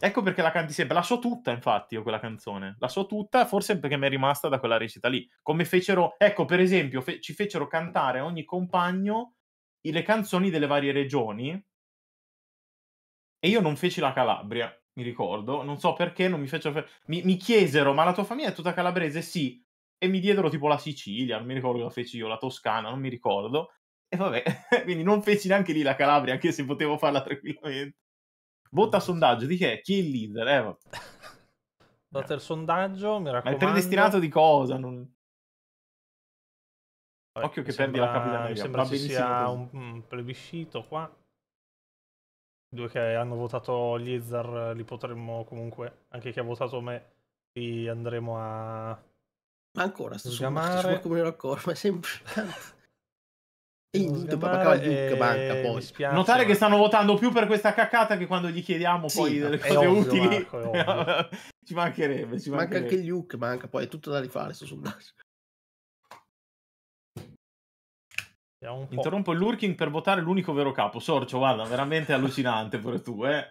Ecco perché la canti sempre, la so tutta infatti io quella canzone, la so tutta forse perché mi è rimasta da quella recita lì, come fecero, ecco per esempio fe- ci fecero cantare ogni compagno le canzoni delle varie regioni e io non feci la Calabria, mi ricordo, non so perché, non mi fecero... mi, mi, chiesero, ma la tua famiglia è tutta calabrese? Sì. E mi diedero tipo la Sicilia, non mi ricordo cosa feci io, la Toscana, non mi ricordo. E vabbè, quindi non feci neanche lì la Calabria, anche se potevo farla tranquillamente. Vota sondaggio, di che? Chi è il leader? Eh, vabbè. Date il sondaggio, mi raccomando. Ma è predestinato di cosa? Non... Occhio che sembra, perdi la capitale. Mi sembra ci sia un mm, plebiscito qua. due che hanno votato gli Liezar eh, li potremmo comunque, anche chi ha votato me, li andremo a... Ma ancora, sto sgamare. come lo ma è sempre... Indubbio, ma e... manca poi. Spiace, Notare ma... che stanno votando più per questa caccata che quando gli chiediamo sì, poi delle cose ovvio, utili. Marco, ci mancherebbe, ci mancherebbe. Manca anche il Luke, manca poi, è tutto da rifare sto sondaggio. un po'. Interrompo il lurking per votare l'unico vero capo. Sorcio, guarda, veramente allucinante pure tu, eh.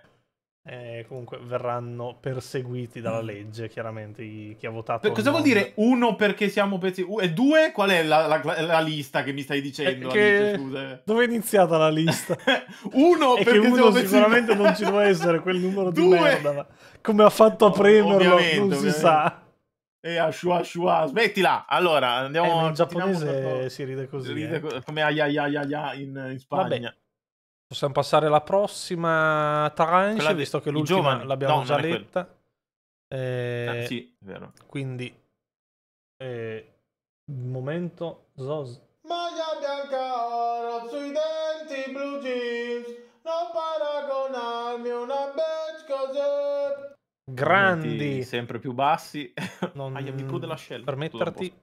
Eh, comunque verranno perseguiti dalla mm. legge, chiaramente, i, chi ha votato. Per, cosa vuol dire uno perché siamo pezzi? Uh, e due? Qual è la, la, la, lista che mi stai dicendo? Eh, che... Amici, Dove è iniziata la lista? uno è perché uno sicuramente non ci può essere quel numero di due... merda. Come ha fatto a premerlo, ovviamente, non si sa. E ashua ashua, smettila! Allora, andiamo... Eh, in giapponese si ride così. Si ride eh. come aiaiaiaia in, in Spagna. Vabbè. Possiamo passare alla prossima tranche, visto che l'ultima l'abbiamo no, già letta. Eh, ah, sì, è vero. Quindi, eh, momento Zos. Maglia bianca oro sui denti blu grandi, sempre più bassi. Non... Aia, mi prude scelta Permetterti.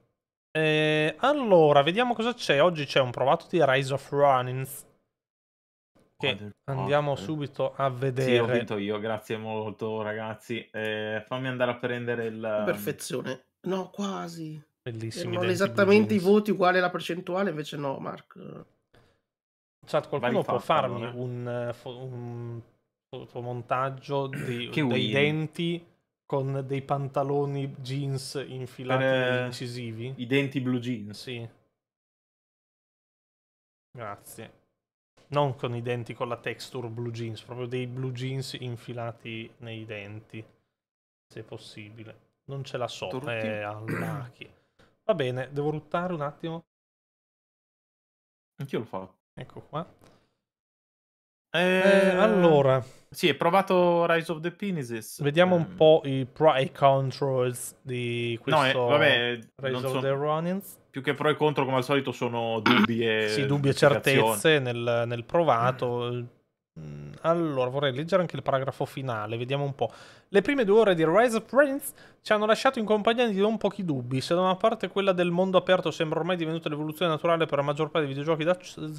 Eh, allora, vediamo cosa c'è. Oggi c'è un provato di Rise of Runnings. Che andiamo subito a vedere. Sì, ho vinto io, grazie molto, ragazzi. Eh, fammi andare a prendere il. Ehm, perfezione. No, quasi. Bellissimi. Non esattamente i voti uguali alla percentuale, invece no, Mark. Chat, qualcuno può farmi no? Eh. un, eh, un fotomontaggio di, dei weird. denti con dei pantaloni jeans infilati per, eh, incisivi. I denti blue jeans. Sì. Grazie. Non con i denti con la texture blue jeans, proprio dei blue jeans infilati nei denti, se possibile. Non ce la so, Tutti. è all'achi. Va bene, devo ruttare un attimo. Anch'io lo farò. Ecco qua. Eh, ehm, allora. Sì, ho provato Rise of the Penises. Vediamo um... un ehm. po' i pro e controls di questo no, eh, vabbè, Rise of so... the Ronins. Più che pro e contro, come al solito, sono dubbi e... Sì, dubbi e certezze nel, nel provato. Mm. Mm, allora, vorrei leggere anche il paragrafo finale, vediamo un po'. Le prime due ore di Rise of Prince ci hanno lasciato in compagnia di non pochi dubbi. Se da una parte quella del mondo aperto sembra ormai divenuta l'evoluzione naturale per la maggior parte dei videogiochi d'azione,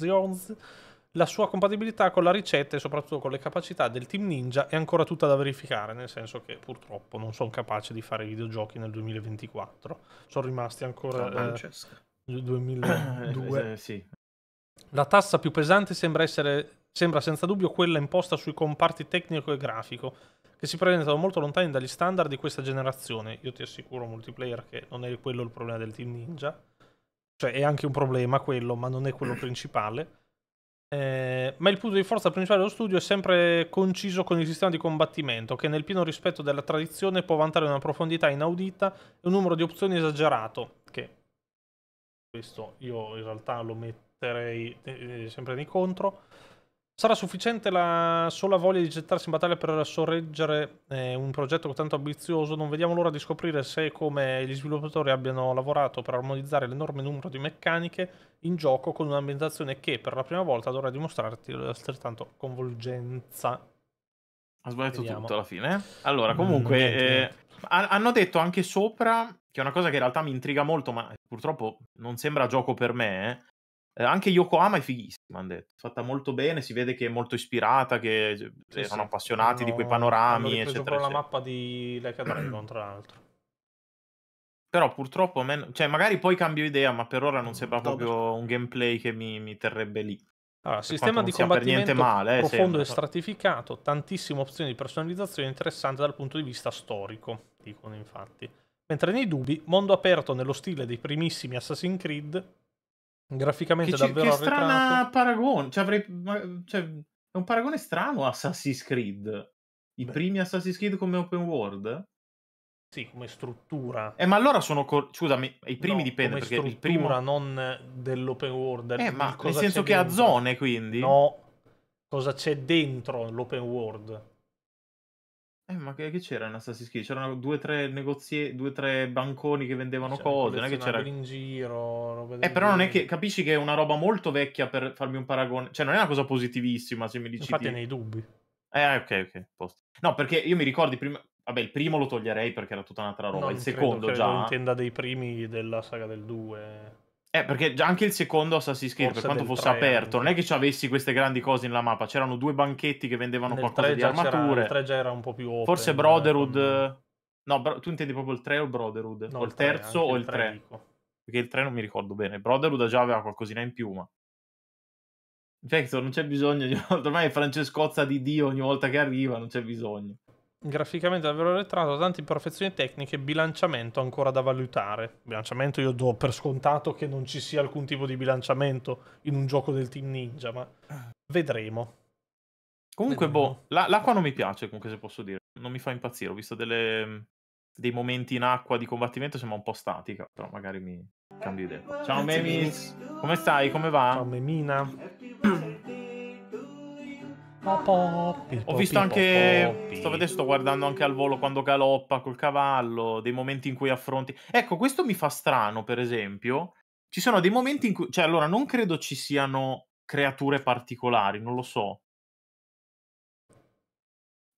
la sua compatibilità con la ricetta e soprattutto con le capacità del team ninja è ancora tutta da verificare, nel senso che purtroppo non sono capace di fare videogiochi nel 2024, sono rimasti ancora nel ah, eh, 2002. Eh, sì. La tassa più pesante sembra essere sembra senza dubbio quella imposta sui comparti tecnico e grafico, che si presentano molto lontani dagli standard di questa generazione. Io ti assicuro, multiplayer, che non è quello il problema del Team Ninja. Cioè, è anche un problema quello, ma non è quello principale. Eh, ma il punto di forza principale dello studio è sempre conciso con il sistema di combattimento, che nel pieno rispetto della tradizione può vantare una profondità inaudita e un numero di opzioni esagerato, che questo io in realtà lo metterei eh, sempre nei contro. Sarà sufficiente la sola voglia di gettarsi in battaglia per sorreggere eh, un progetto tanto ambizioso? Non vediamo l'ora di scoprire se e come gli sviluppatori abbiano lavorato per armonizzare l'enorme numero di meccaniche in gioco con un'ambientazione che per la prima volta dovrà dimostrarti altrettanto convolgenza. Ha sbagliato Vediamo. tutto alla fine. Eh? Allora, comunque, mm, Eh, hanno detto anche sopra, che è una cosa che in realtà mi intriga molto, ma purtroppo non sembra gioco per me, eh, eh, anche Yokohama è fighissima, hanno detto. Fatta molto bene, si vede che è molto ispirata, che cioè, sì, erano sì, appassionati hanno, di quei panorami, eccetera. Hanno la mappa di Leica Dragon, tra l'altro. Però purtroppo, a me... cioè, magari poi cambio idea, ma per ora non mm, sembra proprio un gameplay che mi, mi terrebbe lì. Allora, sistema di combattimento male, eh, profondo sembra. e stratificato, tantissime opzioni di personalizzazione interessante dal punto di vista storico, dicono infatti. Mentre nei dubbi, mondo aperto nello stile dei primissimi Assassin's Creed, Graficamente che, davvero che strana paragone. Cioè, avrei, cioè, è un paragone strano Assassin's Creed. I Beh. primi Assassin's Creed come open world? Sì, come struttura. Eh, ma allora sono. Co- Scusami, i primi no, dipende perché il primo. non dell'open world. Eh, ma nel senso che dentro. ha zone quindi. No, cosa c'è dentro l'open world? Eh, ma che, che c'era in Assassin's Creed? C'erano due o tre negozi, due o tre banconi che vendevano c'era cose. Non è che c'era in giro. Roba eh, però non è che capisci che è una roba molto vecchia per farmi un paragone. Cioè, non è una cosa positivissima se mi dici. Infatti, ti... nei dubbi. Eh, ah, ok, ok. Posto. No, perché io mi ricordi prima. Vabbè, il primo lo toglierei perché era tutta un'altra roba. Non il secondo credo già. Non intenda dei primi della saga del 2. Eh, perché anche il secondo Assassin's Creed, Forse per quanto fosse eh, aperto, anche. non è che ci avessi queste grandi cose nella mappa. C'erano due banchetti che vendevano nel qualcosa di armature. Il 3 già era un po' più open, Forse eh, Brotherhood... Con... No, bro... tu intendi proprio il 3 o il Brotherhood? No, o il, 3, terzo o il 3? 3 perché il 3 non mi ricordo bene. Brotherhood già aveva qualcosina in più, ma... Vector, non c'è bisogno, ormai è Francescozza di Dio ogni volta che arriva, non c'è bisogno graficamente davvero retrato, tante imperfezioni tecniche, bilanciamento ancora da valutare. Bilanciamento io do per scontato che non ci sia alcun tipo di bilanciamento in un gioco del Team Ninja, ma vedremo. Comunque, vedremo. boh, l'acqua non mi piace, comunque se posso dire. Non mi fa impazzire, ho visto delle, mm, dei momenti in acqua di combattimento, sembra un po' statica, però magari mi cambio idea. Ciao Memis, come stai? Come va? Ciao Memina. Ho visto anche. Sto vedendo, sto guardando anche al volo quando galoppa col cavallo. Dei momenti in cui affronti. Ecco, questo mi fa strano, per esempio. Ci sono dei momenti in cui. Cioè, allora, non credo ci siano creature particolari, non lo so.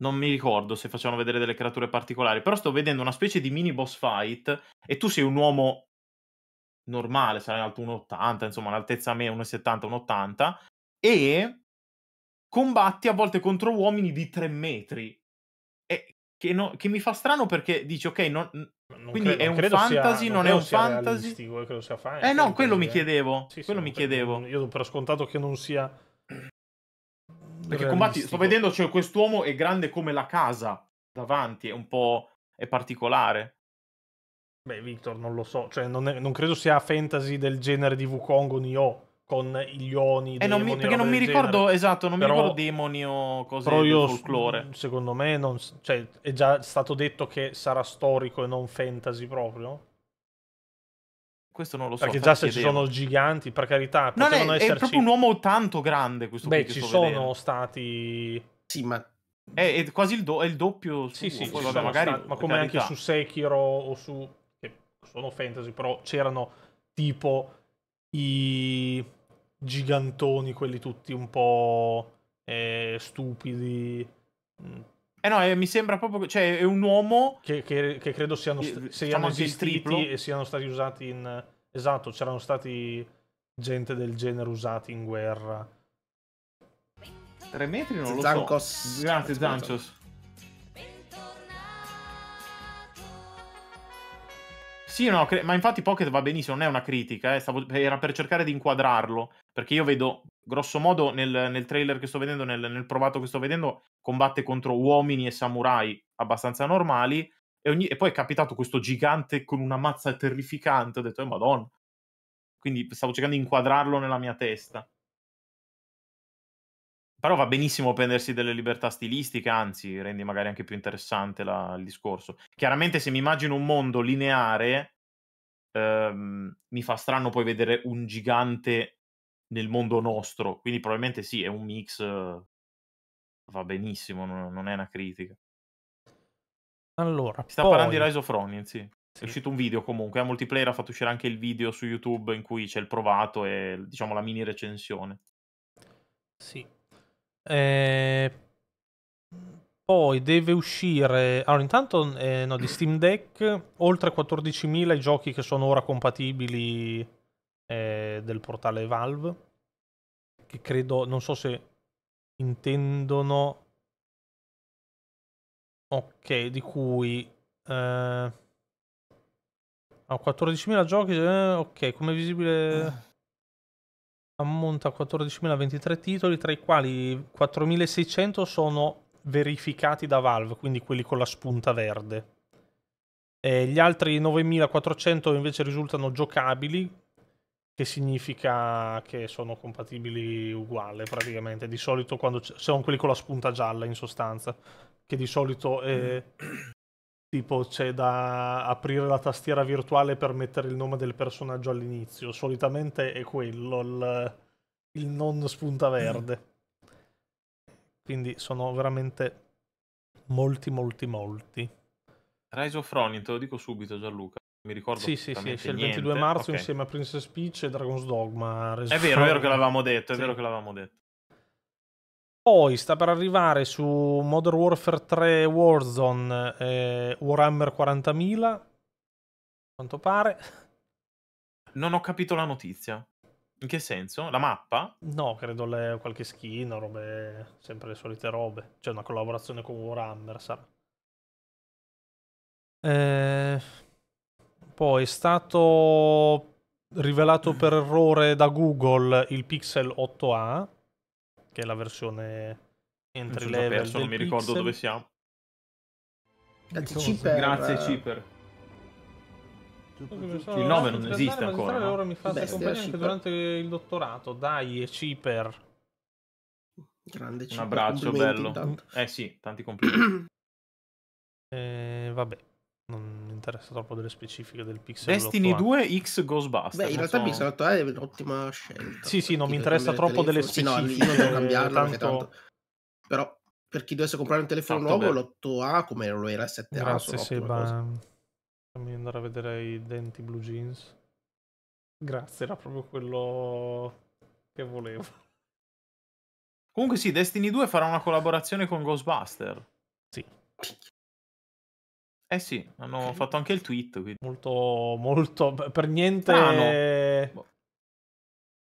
Non mi ricordo se facevano vedere delle creature particolari. Però sto vedendo una specie di mini boss fight. E tu sei un uomo normale, sarai alto 1,80, insomma, un'altezza a me 1,70, 1,80. E combatti a volte contro uomini di 3 metri. E che, no, che mi fa strano perché dici, ok, non, non quindi credo, è un fantasy, sia, non, non è un fantasy. Eh, credo sia fan, eh no, quello mi chiedevo. Sì, quello sì, mi chiedevo. Io do per scontato che non sia. Perché combatti, sto vedendo, cioè, quest'uomo è grande come la casa davanti, è un po'. è particolare. Beh, Victor, non lo so, cioè, non, è, non credo sia fantasy del genere di Wukong o Nioh con gli oni. E non mi, perché non mi ricordo, genere. esatto, non però, mi ricordo demoni o cose però io, folklore. Mm, secondo me non, cioè, è già stato detto che sarà storico e non fantasy proprio. Questo non lo so. Perché già se ci sono giganti, per carità, non è, esserci... è proprio un uomo tanto grande questo Beh, ci sono vedendo. stati... Sì, ma... È, è quasi il, do, è il doppio su, sì, sì, sì vabbè, magari, stati, ma come carità. anche su Sekiro o su... che sono fantasy, però c'erano tipo i gigantoni, quelli tutti un po' eh, stupidi. Mm. Eh no, eh, mi sembra proprio. Cioè, è un uomo. Che, che, che credo siano, st- siano esistiti e siano stati usati in. Esatto, c'erano stati gente del genere usati in guerra. Tre metri non Zancos. lo so. Grazie, Zancios. Sì, no, cre- ma infatti Pocket va benissimo, non è una critica, eh, stavo- era per cercare di inquadrarlo, perché io vedo, grosso modo, nel, nel trailer che sto vedendo, nel, nel, provato che sto vedendo, combatte contro uomini e samurai abbastanza normali, e, ogni- e poi è capitato questo gigante con una mazza terrificante, ho detto, eh, madonna. Quindi stavo cercando di inquadrarlo nella mia testa. Però va benissimo prendersi delle libertà stilistiche, anzi, rendi magari anche più interessante la, il discorso. Chiaramente, se mi immagino un mondo lineare, ehm, mi fa strano poi vedere un gigante nel mondo nostro. Quindi, probabilmente sì, è un mix. Eh, va benissimo, non, non, è una critica. Allora, si sta poi... parlando di Rise of Ronin, sì. Sì. È uscito un video comunque, a eh, multiplayer ha fatto uscire anche il video su YouTube in cui c'è il provato e diciamo la mini recensione. Sì, eh, poi deve uscire. Allora, intanto eh, no, di Steam Deck oltre 14.000 i giochi che sono ora compatibili eh, del portale Valve. Che credo, non so se intendono. Ok, di cui. Eh... 14.000 giochi. Eh, ok, come visibile. Eh ammonta a 14.023 titoli, tra i quali 4.600 sono verificati da Valve, quindi quelli con la spunta verde. E gli altri 9.400 invece risultano giocabili, che significa che sono compatibili uguale praticamente. Di solito quando sono quelli con la spunta gialla in sostanza, che di solito eh, mm. Tipo c'è da aprire la tastiera virtuale per mettere il nome del personaggio all'inizio. Solitamente è quello il, il non spunta verde. Quindi sono veramente molti, molti, molti. Rise of Ronin, te lo dico subito Gianluca, mi ricordo Sì, sì, sì, è il 22 marzo okay. insieme a Princess Peach e Dragon's Dogma. Rise è vero, è vero che l'avevamo detto, è sì. vero che l'avevamo detto. Poi sta per arrivare su Modern Warfare 3 Warzone eh, Warhammer 40.000, quanto pare. Non ho capito la notizia. In che senso? La mappa? No, credo le, qualche skin, robe, sempre le solite robe. C'è cioè, una collaborazione con Warhammer sarà. Eh, poi è stato rivelato per errore da Google il Pixel 8a che è la versione entry level. Perso, non mi ricordo dove siamo. Ciper. Grazie Ciper. Il nome non esiste ancora. No? Loro mi fate anche durante il dottorato. Dai, Ciper. Grande Un abbraccio bello. Intanto. Eh sì, tanti complimenti. eh, vabbè. Non mi interessa troppo delle specifiche del Pixel Destiny 2 X Ghostbusters. Beh, in realtà so. Pixel 8 è un'ottima scelta. Sì, sì, non mi interessa troppo delle specifiche. Sì, no, non cambiarlo tanto... tanto... Però per chi dovesse comprare un telefono tanto nuovo, l'8A come lo era 7A. Grazie Seba. Fammi andare a vedere i denti blue jeans. Grazie, era proprio quello che volevo. Comunque sì, Destiny 2 farà una collaborazione con Ghostbuster. Sì. Eh sì, hanno fatto anche il tweet. Quindi. Molto, molto, per niente ah, boh.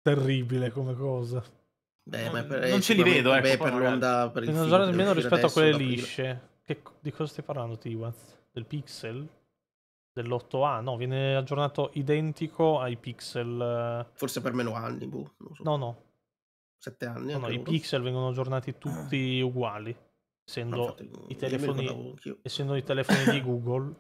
terribile come cosa. Beh, ma per, eh, non ce li vedo, ecco, beh, per l'onda, per il non film, nemmeno rispetto a quelle lisce. Che, di cosa stai parlando, Tiwaz? Del Pixel? Dell'8A? No, viene aggiornato identico ai Pixel. Eh, Forse per meno anni, boh. So. No, no. Sette anni. No, no i Pixel vengono aggiornati tutti ah. uguali essendo, infatti, i, telefoni, essendo i telefoni di Google.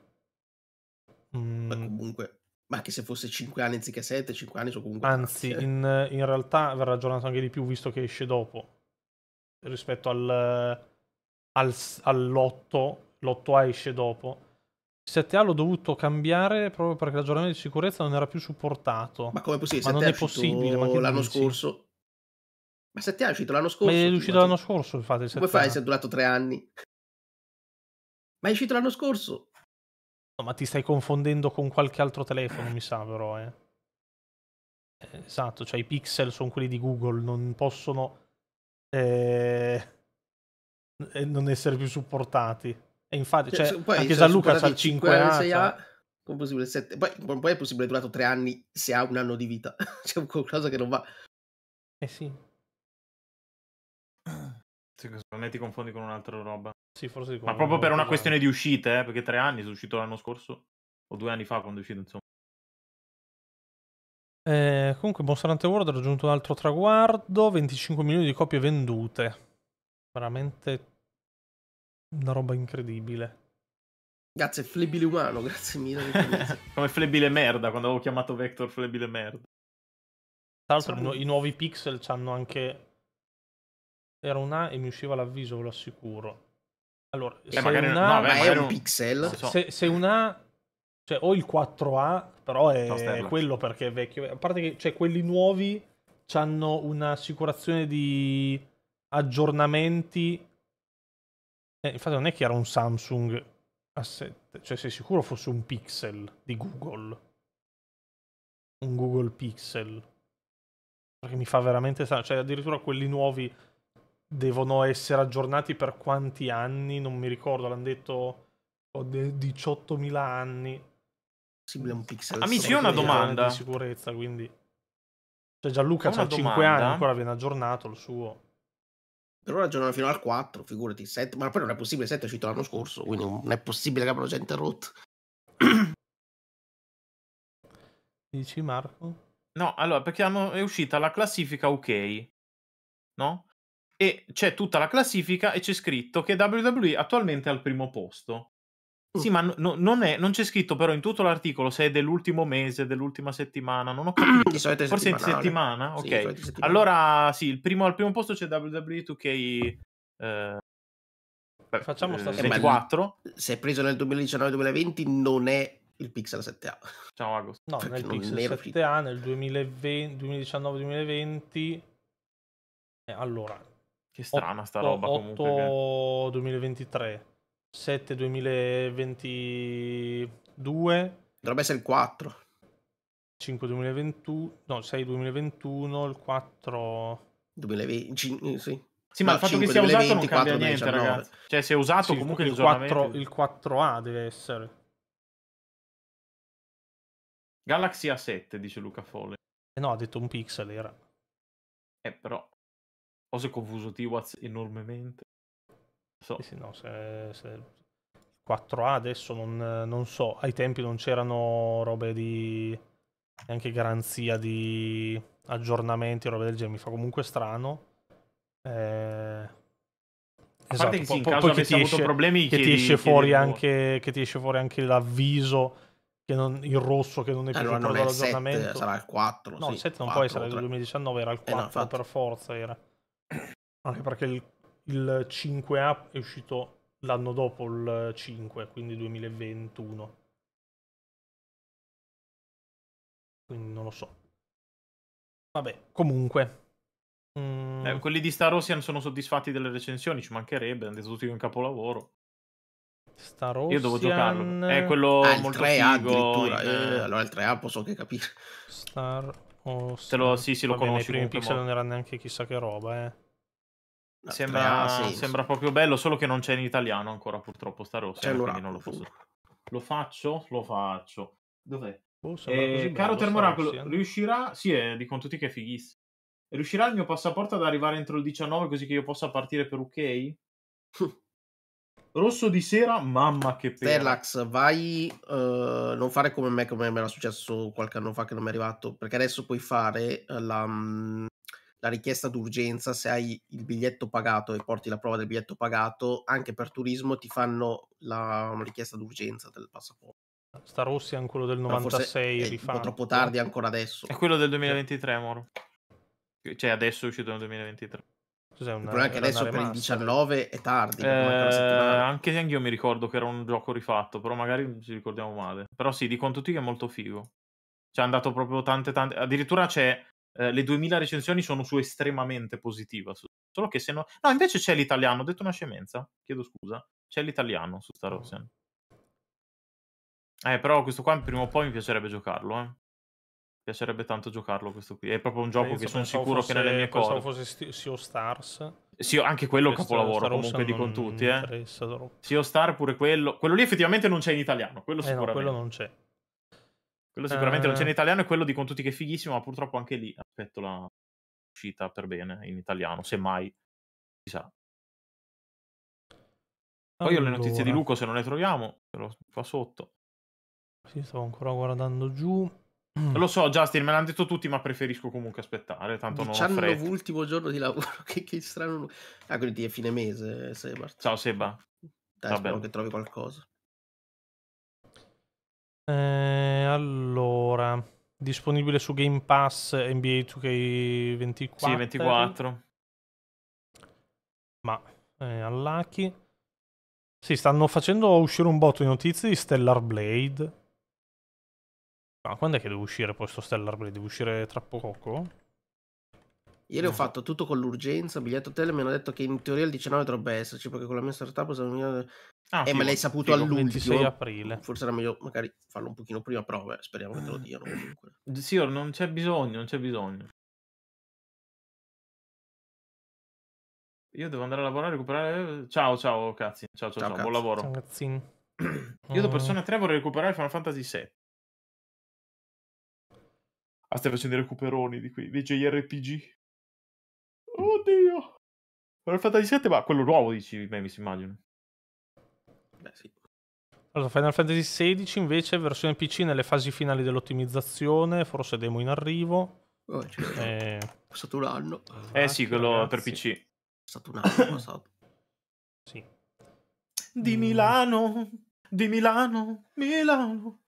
Ma mm, comunque, ma che se fosse 5 anni anziché 7, 5 anni sono comunque... Anzi, eh. in, in, realtà verrà aggiornato anche di più visto che esce dopo rispetto al, al, all'8, l'8A esce dopo. 7A l'ho dovuto cambiare proprio perché l'aggiornamento di sicurezza non era più supportato. Ma come è possibile? Ma non è possibile. Ma l'anno dici? scorso ma Satya è uscito l'anno scorso. Ma è uscito l'anno scorso, infatti. Come settiana. fai se è durato 3 anni? Ma è uscito l'anno scorso. No, ma ti stai confondendo con qualche altro telefono, mi sa, però, eh. eh esatto, cioè i pixel sono quelli di Google, non possono eh, eh non essere più supportati. E infatti, cioè, cioè, poi, anche Gianluca ha 5 anni. Cioè. Possibile, 7. Poi, poi è possibile è durato 3 anni se ha un anno di vita. C'è cioè, qualcosa che non va. Eh sì, Secondo me ti confondi con un'altra roba. Sì, forse Ma proprio per una cosa... questione di uscite, eh, perché tre anni sono uscito l'anno scorso, o due anni fa quando è uscito, insomma. Eh, comunque, Monster Hunter World ha raggiunto un altro traguardo, 25 milioni di copie vendute. Veramente una roba incredibile. Grazie, flebile umano, grazie mille. Come flebile merda, quando avevo chiamato Vector flebile merda. Tra l'altro, Sarà... i nuovi pixel hanno anche era un A e mi usciva l'avviso, ve lo assicuro. Allora, eh, se un A, no, beh, magari è un pixel. Se, se un A, cioè, ho il 4A, però è no, quello perché è vecchio. A parte che cioè, quelli nuovi hanno un'assicurazione di aggiornamenti. Eh, infatti, non è che era un Samsung A7, cioè, sei sicuro fosse un pixel di Google. Un Google Pixel. Perché mi fa veramente strano. Cioè, addirittura quelli nuovi devono essere aggiornati per quanti anni, non mi ricordo, l'hanno detto 18.000 anni. Possibile un pixel. Amici, ah, ho una domanda. Di sicurezza, quindi. Cioè Gianluca ha 5 anni, ancora viene aggiornato il suo. Però ora fino al 4, figurati, 7, ma poi non è possibile, 7 è uscito l'anno scorso, quindi non è possibile che abbiano già interrotto. Dici Marco? No, allora, perché è uscita la classifica UK, no? e c'è tutta la classifica e c'è scritto che WWE attualmente è al primo posto. Mm. Sì, ma no, non, è, non, c'è scritto però in tutto l'articolo se è dell'ultimo mese, dell'ultima settimana, non ho capito. Di solito Forse in settimana? Ok. settimana. Allora sì, il primo, al primo posto c'è WWE 2K... Eh, beh, Facciamo eh, stasera 24. Se è preso nel 2019-2020 non è il Pixel 7A. Ciao Agosto. No, nel Pixel 7A nel 2019-2020... Eh, allora, che strana 8, sta roba 8 comunque. 2023, 7 2022. Dovrebbe essere il 4. 5 2021, no, 6 2021, il 4... 2020, eh, sì. Sì, ma no, il fatto 5, che sia 2020, usato non 4, cambia 19. niente, ragazzi. Cioè, se è usato sì, comunque il, il, 4, il 4A deve essere. Galaxy A7, dice Luca Folle. Eh no, ha detto un pixel, era. Eh, però... O se confuso T-Watts enormemente. So. Sì, sì, no, se, se 4A adesso non, non, so, ai tempi non c'erano robe di... neanche garanzia di aggiornamenti, robe del genere, mi fa comunque strano. Eh... A esatto, che sì, po- poi che ti, problemi, che ti esce fuori anche, che ti esce fuori anche l'avviso che non, il rosso che non è eh, più allora, ricordo l'aggiornamento. sarà il 4. No, sì, il 7 non 4, può essere, il 2019 era il 4 eh no, per forza. Era. Anche perché il, il 5A è uscito l'anno dopo il 5, quindi 2021. Quindi non lo so. Vabbè, comunque. Mm... Eh, quelli di Star Ocean sono soddisfatti delle recensioni, ci mancherebbe, hanno detto tutti un capolavoro. Star Ocean... Io devo giocarlo. È quello ah, molto 3A figo. Eh... Eh, allora il 3A posso anche capire. Star Oh, se lo, sì, sì, lo Vabbè, conosci. I primi pixel modo. non era neanche chissà che roba, eh. Sembra, ah, sembra, proprio bello, solo che non c'è in italiano ancora purtroppo sta rossa, cioè, allora. non lo posso. Mm. Lo faccio, lo faccio. Dov'è? Oh, eh, caro Termoracolo, sì, eh. riuscirà? Sì, eh, dicono tutti che è fighissimo. Riuscirà il mio passaporto ad arrivare entro il 19 così che io possa partire per UK? Rosso di sera, mamma che pena. Relax, vai, uh, non fare come me, come me era successo qualche anno fa che non mi è arrivato, perché adesso puoi fare eh, la, mm, la, richiesta d'urgenza se hai il biglietto pagato e porti la prova del biglietto pagato, anche per turismo ti fanno la richiesta d'urgenza del passaporto. Sta Rossi è quello del 96, è un po' troppo tardi ancora adesso. È quello del 2023, cioè Moro. Cioè adesso è uscito nel 2023. Cos'è una, il problema è che adesso per il 19 è tardi. Eh, anche se anch'io mi ricordo che era un gioco rifatto, però magari ci ricordiamo male. Però sì, dicono tutti che è molto figo. Ci C'è andato proprio tante, tante. Addirittura c'è. Eh, le 2000 recensioni sono su estremamente positiva. Solo che se no. No, invece c'è l'italiano. Ho detto una scemenza. Chiedo scusa. C'è l'italiano su Star Ocean. Eh, però questo qua prima o poi mi piacerebbe giocarlo. Eh piacerebbe tanto giocarlo questo qui. È proprio un gioco Penso, che sono sicuro fosse, che nelle mie cose. Pensavo fosse Sea of Stars. Sì, anche quello questo capolavoro, Star comunque di con tutti, eh. Sea of Star pure quello. Quello lì effettivamente non c'è in italiano, quello eh sicuramente. No, quello non c'è. Quello sicuramente uh... non c'è in eh. italiano e quello di con tutti che è fighissimo, ma purtroppo anche lì aspetto la uscita per bene in italiano, se mai sa. Poi allora... ho le notizie di Luco, se non le troviamo, te qua sotto. Sì, stavo ancora guardando giù. Mm. Lo so, Justin, me l'hanno detto tutti, ma preferisco comunque aspettare. Tanto Diciamo non ho ultimo giorno di lavoro. che, che, strano. Ah, quindi è fine mese, eh, Seba. Ciao, Seba. Dai, Vabbè. spero che trovi qualcosa. Eh, allora, disponibile su Game Pass NBA 2K24. Sì, 24. Ma eh, all'Aki. Sì, stanno facendo uscire un botto di notizie di Stellar Blade ma quando è che devo uscire poi sto Stellar Blade? Devo uscire tra poco? Ieri no. ho fatto tutto con l'urgenza, biglietto hotel, mi hanno detto che in teoria il 19 dovrebbe esserci, perché con la mia startup sono... Mia... Ah, eh, ma l'hai saputo figo, all'ultimo. 26 aprile. Forse era meglio magari farlo un pochino prima, però beh, speriamo che te lo eh. diano comunque. Sì, non c'è bisogno, non c'è bisogno. Io devo andare a lavorare, recuperare... Eh, ciao, ciao, cazzi. Ciao, ciao, ciao. ciao. Buon lavoro. Ciao, Io da mm. Persona 3 vorrei recuperare Final Fantasy 7. Ah, stai facendo i recuperoni di qui, dei JRPG. Oddio. Final Fantasy VII, ma quello nuovo dici, beh, mi si immagino. Beh, sì. Allora, Final Fantasy 16 invece, versione PC nelle fasi finali dell'ottimizzazione, forse demo in arrivo. Oh, eh... È passato un anno. Eh ah, sì, quello ragazzi. per PC. È stato un anno passato. Sì. Di mm. Milano, di Milano, Milano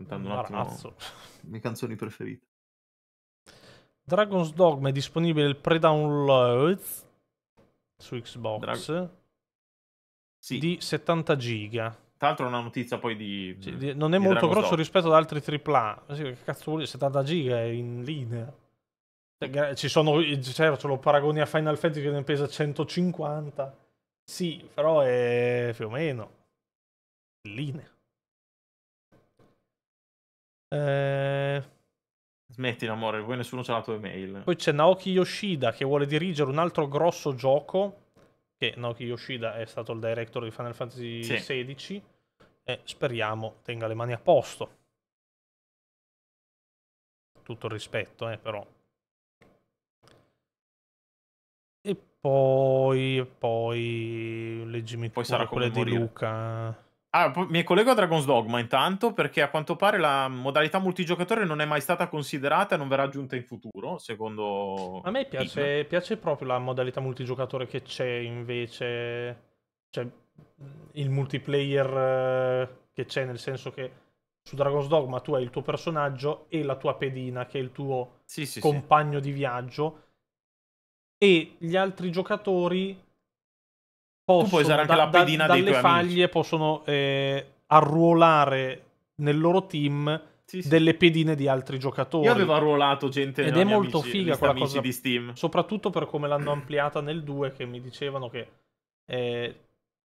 ascoltando un attimo le mie canzoni preferite. Dragon's Dogma è disponibile pre-download su Xbox Dra- sì. di 70 giga. Tra l'altro è una notizia poi di... Sì, di non è di molto grosso rispetto ad altri AAA. Sì, che cazzo vuol dire? 70 giga è in linea. Cioè, ci sono... Cioè, ce lo paragoni a Final Fantasy che ne pesa 150. Sì, però è più o meno in linea. Eh... Smettila, amore, poi nessuno c'ha la tua email. Poi c'è Naoki Yoshida che vuole dirigere un altro grosso gioco. Che Naoki Yoshida è stato il director di Final Fantasy XVI. E speriamo tenga le mani a posto. Tutto il rispetto, eh, però. E poi, poi, leggimi poi sarà quella di morire. Luca. Ah, mi collego a Dragon's Dogma intanto perché a quanto pare la modalità multigiocatore non è mai stata considerata e non verrà aggiunta in futuro, secondo... A me piace, piace proprio la modalità multigiocatore che c'è invece, cioè il multiplayer eh, che c'è nel senso che su Dragon's Dogma tu hai il tuo personaggio e la tua pedina che è il tuo sì, sì, compagno sì. di viaggio e gli altri giocatori possono, puoi usare anche da, la pedina da, dei dalle faglie amici. possono eh, arruolare nel loro team sì, sì. delle pedine di altri giocatori. Io avevo arruolato gente Ed è molto amici, figa quella cosa di Steam. Soprattutto per come l'hanno ampliata nel 2 che mi dicevano che eh,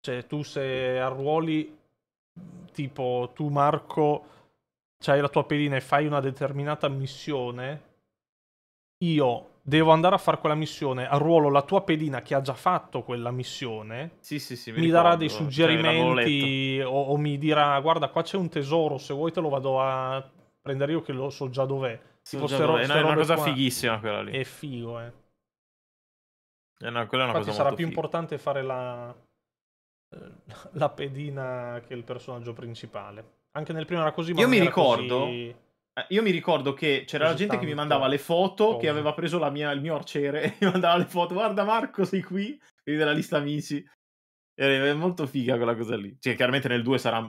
cioè, tu se arruoli tipo tu Marco c'hai la tua pedina e fai una determinata missione io devo andare a fare quella missione, ruolo la tua pedina che ha già fatto quella missione, sì, sì, sì, mi, mi darà dei cioè, suggerimenti o, o, mi dirà guarda qua c'è un tesoro, se vuoi te lo vado a prendere io che lo so già dov'è. Sì, tipo, già No, è una cosa qua. fighissima quella lì. È figo, eh. È eh, una, quella è una Infatti cosa sarà più figo. importante fare la, eh, la pedina che il personaggio principale. Anche nel primo era così, ma Io mi ricordo... Così eh, io mi ricordo che c'era la gente che mi mandava le foto, cosa. che aveva preso mia, il mio arciere, e mi mandava le foto, guarda Marco sei qui, vedi della lista amici. È molto figa quella cosa lì. Cioè, chiaramente nel 2 sarà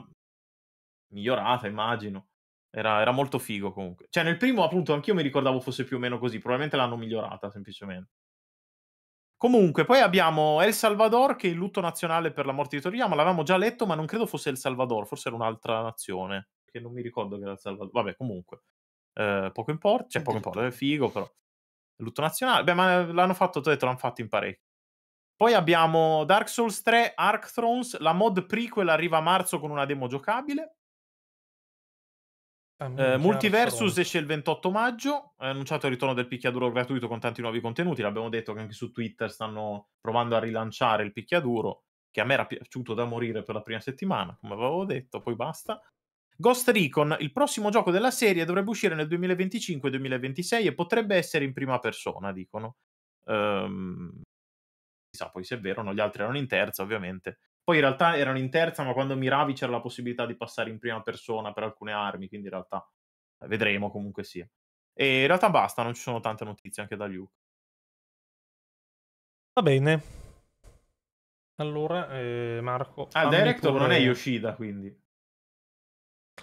migliorata, immagino. Era, era, molto figo comunque. Cioè, nel primo, appunto, anch'io mi ricordavo fosse più o meno così. Probabilmente l'hanno migliorata, semplicemente. Comunque, poi abbiamo El Salvador, che è il lutto nazionale per la morte di Toriyama. L'avevamo già letto, ma non credo fosse El Salvador, forse era un'altra nazione che non mi ricordo che era il Salvador. Vabbè, comunque, eh, poco importa, cioè poco importa, esatto. è figo però. Lutto nazionale, beh, ma l'hanno fatto, te l'hanno fatto in parecchio. Poi abbiamo Dark Souls 3, Ark Thrones, la mod prequel arriva a marzo con una demo giocabile. Eh, Multiversus esce il 28 maggio, è annunciato il ritorno del picchiaduro gratuito con tanti nuovi contenuti, l'abbiamo detto che anche su Twitter stanno provando a rilanciare il picchiaduro, che a me era piaciuto da morire per la prima settimana, come avevo detto, poi basta. Ghost Recon, il prossimo gioco della serie, dovrebbe uscire nel 2025-2026 e potrebbe essere in prima persona, dicono. Um, chissà poi se è vero, no? gli altri erano in terza, ovviamente. Poi in realtà erano in terza, ma quando miravi c'era la possibilità di passare in prima persona per alcune armi, quindi in realtà eh, vedremo comunque sia. E in realtà basta, non ci sono tante notizie anche da Luke. Va bene. Allora, eh, Marco. Ah, director pure... non è Yoshida, quindi.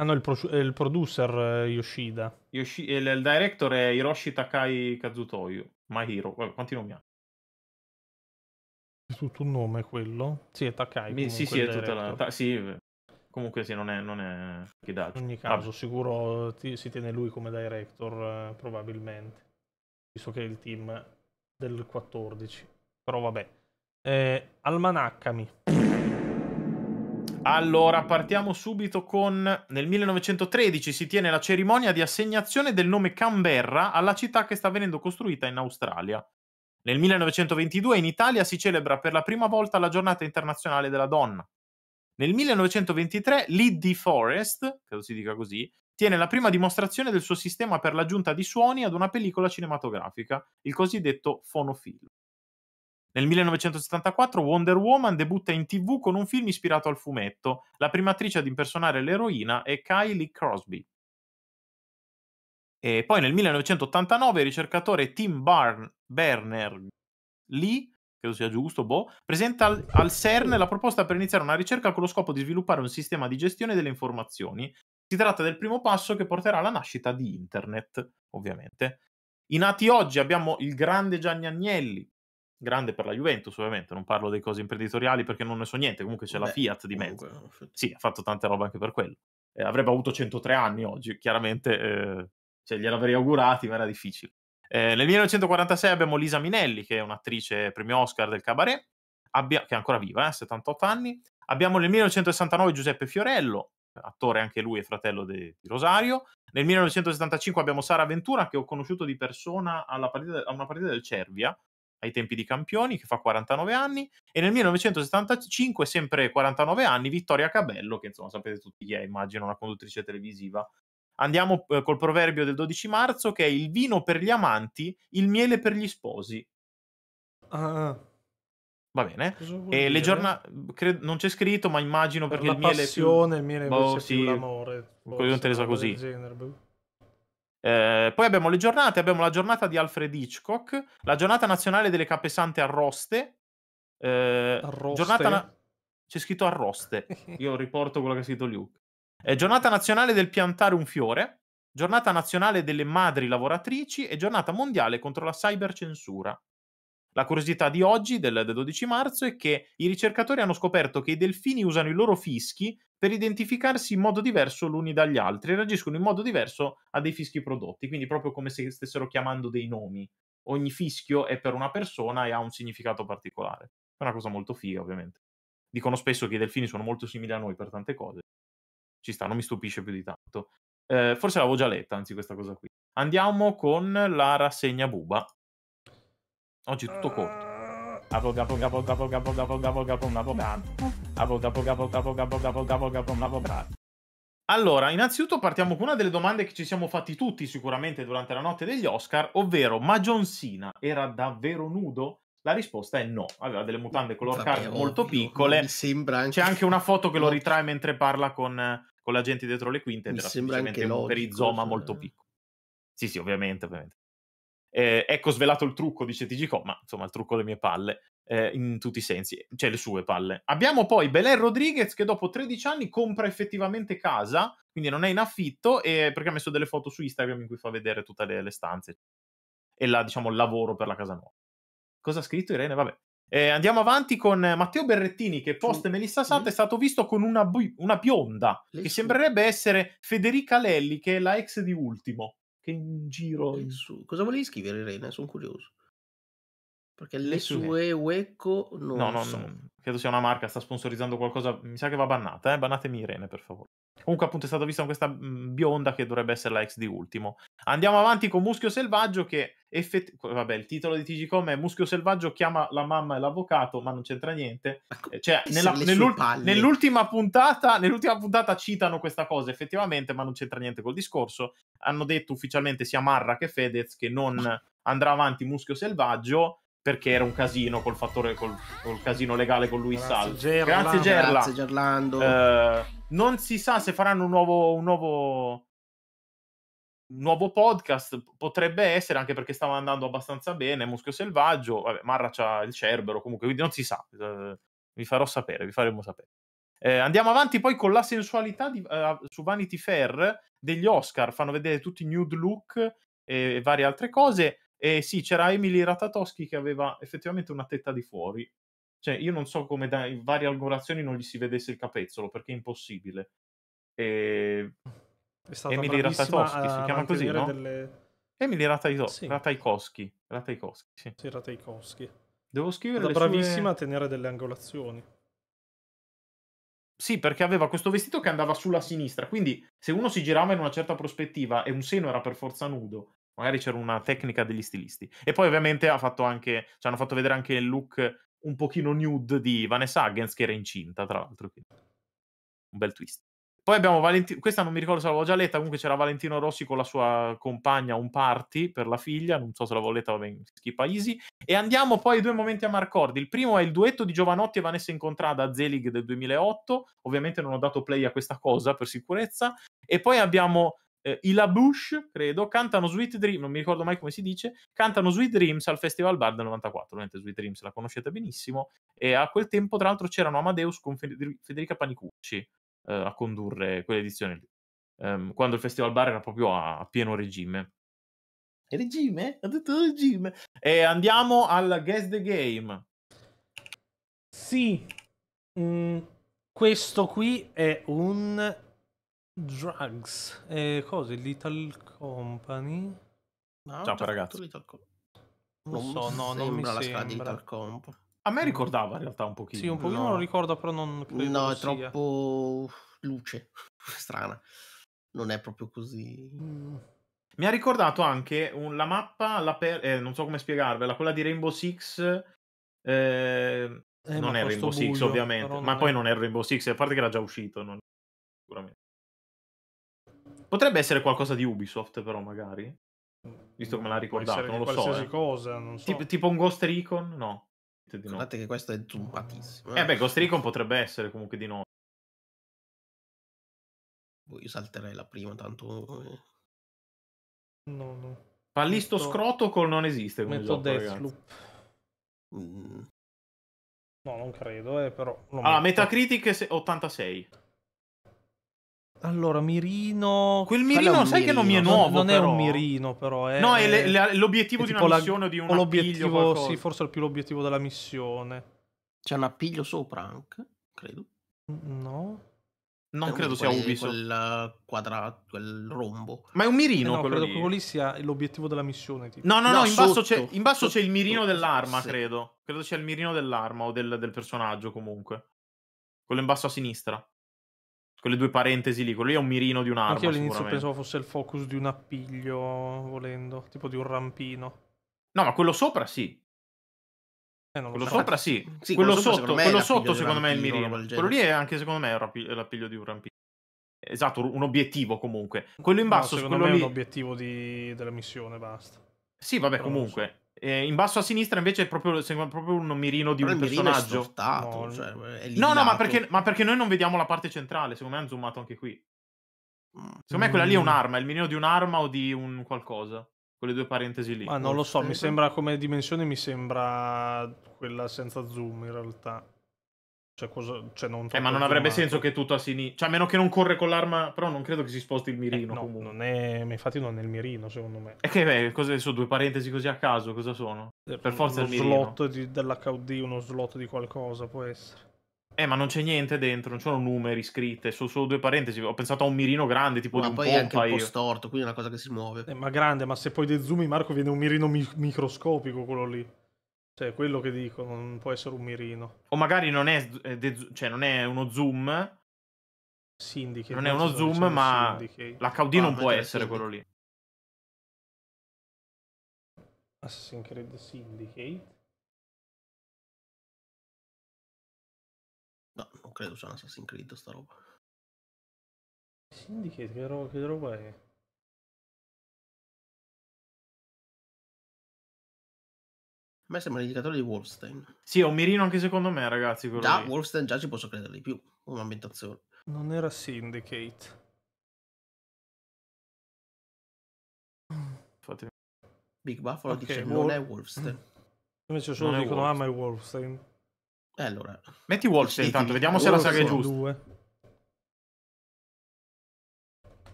Ah no, il, pro- il producer eh, Yoshida. Yoshi- il, il, director è Hiroshi Takai Kazutoyo. My Hero. Vabbè, quanti nomi ha? È tutto un nome quello? Sì, è Takai. Mi, sì, sì, è tutta la... Ta- sì, eh, comunque sì, non è, non è... In ogni caso, Vabbè. sicuro eh, ti- si tiene lui come director, eh, probabilmente. Visto che è il team del 14. Però vabbè. Eh, Almanaccami. Allora, partiamo subito con... Nel 1913 si tiene la cerimonia di assegnazione del nome Canberra alla città che sta venendo costruita in Australia. Nel 1922 in Italia si celebra per la prima volta la giornata internazionale della donna. Nel 1923 Liddy Forest, credo si dica così, tiene la prima dimostrazione del suo sistema per l'aggiunta di suoni ad una pellicola cinematografica, il cosiddetto fonofilm. Nel 1974 Wonder Woman debutta in tv con un film ispirato al fumetto. La prima attrice ad impersonare l'eroina è Kylie Crosby. E poi nel 1989 il ricercatore Tim Barn- Berners-Lee, credo sia giusto, boh, presenta al, al CERN la proposta per iniziare una ricerca con lo scopo di sviluppare un sistema di gestione delle informazioni. Si tratta del primo passo che porterà alla nascita di Internet, ovviamente. I nati oggi abbiamo il grande Gianni Agnelli, grande per la Juventus, ovviamente, non parlo dei cose imprenditoriali perché non ne so niente, comunque c'è Beh, la Fiat di mezzo. Comunque... Eh, sì, ha fatto tante robe anche per quello. Eh, avrebbe avuto 103 anni oggi, chiaramente eh, cioè, gliel'avrei augurati, ma era difficile. Eh, nel 1946 abbiamo Lisa Minelli, che è un'attrice premio Oscar del Cabaret, abbia... che è ancora viva, eh, 78 anni. Abbiamo nel 1969 Giuseppe Fiorello, attore anche lui e fratello di, di Rosario. Nel 1975 abbiamo Sara Ventura, che ho conosciuto di persona alla partita, a una partita del Cervia, ai tempi di campioni, che fa 49 anni, e nel 1975, sempre 49 anni, Vittoria Cabello, che insomma sapete tutti chi è, immagino, una conduttrice televisiva. Andiamo eh, col proverbio del 12 marzo, che è il vino per gli amanti, il miele per gli sposi. Ah. ah. Va bene. E le giornate... Cred- non c'è scritto, ma immagino perché il miele... Passione, più... il miele boh, è Oh, sì. L'amore. Forse, non te ne boh, so così. Genere. Boh. Eh, poi abbiamo le giornate, abbiamo la giornata di Alfred Hitchcock, la giornata nazionale delle capesante arroste. Eh, arroste. Giornata na- C'è scritto arroste, io riporto quello che ha scritto Luke. Eh, giornata nazionale del piantare un fiore, giornata nazionale delle madri lavoratrici e giornata mondiale contro la cybercensura. La curiosità di oggi, del, del 12 marzo, è che i ricercatori hanno scoperto che i delfini usano i loro fischi per identificarsi in modo diverso l'uni dagli altri, reagiscono in modo diverso a dei fischi prodotti, quindi proprio come se stessero chiamando dei nomi. Ogni fischio è per una persona e ha un significato particolare. È una cosa molto figa, ovviamente. Dicono spesso che i delfini sono molto simili a noi per tante cose. Ci sta, non mi stupisce più di tanto. Eh, forse l'avevo già letta, anzi, questa cosa qui. Andiamo con la rassegna buba. Oggi tutto corto. Allora, innanzitutto partiamo con una delle domande che ci siamo fatti tutti sicuramente durante la notte degli Oscar, ovvero ma John Cena era davvero nudo? La risposta è no, aveva delle mutande color card molto piccole. Sembra anche... C'è anche una foto che lo ritrae mentre parla con, con la gente dietro le quinte ed era semplicemente un perizoma cioè. molto piccolo. Sì, sì, ovviamente, ovviamente. Eh, ecco svelato il trucco, dice TGCO, ma insomma il trucco delle mie palle, eh, in tutti i sensi, cioè le sue palle. Abbiamo poi Belen Rodriguez che dopo 13 anni compra effettivamente casa, quindi non è in affitto, e, perché ha messo delle foto su Instagram in cui fa vedere tutte le, le stanze e la, diciamo, il lavoro per la casa nuova. Cosa ha scritto Irene? Vabbè. Eh, andiamo avanti con Matteo Berrettini che post Melissa Santa è stato visto con una, bu- una bionda che sembrerebbe essere Federica Lelli che è la ex di Ultimo che in giro eh, in su. Cosa volevi scrivere, Reina? Sono curioso. Perché le, le sue, sue Uecco non no, no, so. No, credo sia una marca, sta sponsorizzando qualcosa, mi sa che va bannata, eh? bannatemi Irene per favore. Comunque appunto è stata vista questa mhmm, bionda che dovrebbe essere la ex di Ultimo. Andiamo avanti con Muschio Selvaggio che effettivamente, vabbè il titolo di TGCom è Muschio Selvaggio chiama la mamma e l'avvocato ma non c'entra niente. Eh, cioè nella, nell'ul- nell'ultima, puntata, nell'ultima puntata citano questa cosa effettivamente ma non c'entra niente col discorso. Hanno detto ufficialmente sia Marra che Fedez che non andrà avanti Muschio Selvaggio perché era un casino col fattore col, col casino legale con lui Sal. Gerla, grazie Gerla. Grazie Gerlando. Uh, non si sa se faranno un nuovo, un nuovo, un nuovo podcast, potrebbe essere anche perché stava andando abbastanza bene Muschio selvaggio, vabbè, Marra c'ha il Cerbero, comunque quindi non si sa. Uh, vi farò sapere, vi faremo sapere. Eh, andiamo avanti poi con la sensualità di, uh, su Vanity Fair degli Oscar, fanno vedere tutti i nude look e, e varie altre cose. E sì, c'era Emily Ratatoschi che aveva effettivamente una tetta di fuori. Cioè, io non so come da varie angolazioni non gli si vedesse il capezzolo, perché è impossibile. E... È stata Emily Ratatoschi, si chiama così, no? Delle... Emily Rataito- sì. Rataikowski. Rataikowski, sì. sì Rataikowski. Devo scrivere Era bravissima sue... a tenere delle angolazioni. Sì, perché aveva questo vestito che andava sulla sinistra, quindi se uno si girava in una certa prospettiva e un seno era per forza nudo magari c'era una tecnica degli stilisti. E poi ovviamente ha fatto anche, ci hanno fatto vedere anche il look un pochino nude di Vanessa Huggins che era incinta, tra l'altro. Quindi. Un bel twist. Poi abbiamo Valentino, questa non mi ricordo se l'avevo già letta, comunque c'era Valentino Rossi con la sua compagna un party per la figlia, non so se l'avevo letta, va bene, schipa easy. E andiamo poi ai due momenti a Marcordi. Il primo è il duetto di Giovanotti e Vanessa Incontrada a Zelig del 2008, ovviamente non ho dato play a questa cosa per sicurezza. E poi abbiamo eh, i La Bush, credo, cantano Sweet Dreams, non mi ricordo mai come si dice, cantano Sweet Dreams al Festival Bar del 94, ovviamente Sweet Dreams la conoscete benissimo, e a quel tempo tra l'altro c'erano Amadeus con Federica Panicucci eh, a condurre quell'edizione lì, ehm, quando il Festival Bar era proprio a, a pieno regime. regime? Ha detto regime! E andiamo al Guess the Game. Sì, mm, questo qui è un Drugs e cose, Little Company. No, Ciao, ragazzi. Little Co- non, so, no, non mi la sembra. di Little Comp. A me ricordava in realtà un pochino. Sì, un pochino no. lo ricordo, però non credo No, è sia. troppo luce, strana. Non è proprio così. Mm. Mi ha ricordato anche un, la mappa, la per, eh, non so come spiegarvela, quella di Rainbow Six. Eh, eh, non è Rainbow buio, Six ovviamente, ma è... poi non è Rainbow Six, a parte che era già uscito, non... sicuramente. Potrebbe essere qualcosa di Ubisoft, però, magari. Visto come l'ha ricordato, non lo so. Qualsiasi eh. cosa, non so. Tipo, tipo un Ghost Recon? No. Guardate no. che questo è zumpatissimo. Eh beh, eh. Ghost Recon potrebbe essere comunque di no. Boh, io salterei la prima, tanto... Eh. No, no. Pallisto Metto... scroto non esiste come Metto Deathloop. Mm. No, non credo, eh, però... Allora, Metto. Metacritic 86. Allora, mirino. Quel mirino, sai mirino. che non mi è nuovo. Non, non è un mirino, però. È, eh. no, è, le, eh, le, l'obiettivo è di una la, missione o di un o l'obiettivo, sì, forse è più l'obiettivo della missione. C'è un appiglio sopra anche, credo. No. Non eh, credo sia Ubisoft. Quel quadrato, quel rombo. Ma è un mirino eh no, quello credo lì. che quello lì sia l'obiettivo della missione. Tipo. No, no, no, no in, basso c'è, in basso sotto, c'è il mirino dell'arma, sì. credo. Credo sia il mirino dell'arma o del, del personaggio comunque. Quello in basso a sinistra quelle due parentesi lì, quello lì è un mirino di un'arma. Anche io all'inizio pensavo fosse il focus di un appiglio, volendo, tipo di un rampino. No, ma quello sopra sì. Eh, quello so. sopra sì. sì quello, quello, sotto, secondo quello sotto secondo me è il mirino. Quello lì è anche secondo me l'appiglio, di un rampino. Esatto, un obiettivo comunque. Quello in basso, no, secondo me lì... è un obiettivo di... della missione, basta. Sì, vabbè, Però comunque. Eh, in basso a sinistra invece è proprio, proprio un mirino di Però un personaggio. È stortato, no, cioè, è no, no ma, perché, ma perché, noi non vediamo la parte centrale. Secondo me hanno zoomato anche qui. Mm. Secondo mm. me quella lì è mm. un'arma, è il mirino di un'arma o di un qualcosa. Quelle due parentesi lì. Ma non lo so, mi sembra come dimensione, mi sembra quella senza zoom in realtà. Cioè, cosa... cioè non eh, ma non avrebbe senso che tutto a sinistra. Cioè, a meno che non corre con l'arma. Però non credo che si sposti il mirino. Eh, no, comunque. Non è... Ma infatti non è il mirino, secondo me. E che beh, cosa sono due parentesi così a caso? Cosa sono? Eh, per forza uno il mirino. slot di... dell'HD, uno slot di qualcosa può essere. Eh, ma non c'è niente dentro, non sono numeri scritte, sono solo due parentesi. Ho pensato a un mirino grande, tipo ma di un poi pompa. Poi è anche un po' storto, quindi è una cosa che si muove. Eh, ma grande, ma se poi dei zoom, Marco, viene un mirino mi- microscopico quello lì. Cioè, quello che dico, non può essere un mirino. O magari non è, eh, cioè, non è uno zoom. Syndicate. Non è uno zoom, ma l'HD ah, non può essere quello lì. Assassin's Creed Syndicate. No, non credo sia un Assassin's Creed sta roba. Syndicate, che roba, che roba è? A me sembra l'indicatore di Wolfstein. Sì, è un mirino anche secondo me, ragazzi. Già, lì. Wolfstein già ci posso credere di più. Un'ambientazione. Non era Syndicate. Fatemi... Big Buffalo okay, dice Wol- non è Wolfstein. Invece solo non dicono ah ma è Wolfstein. eh, allora. Metti Wolfstein intanto, vediamo se la saga è giusta. Due.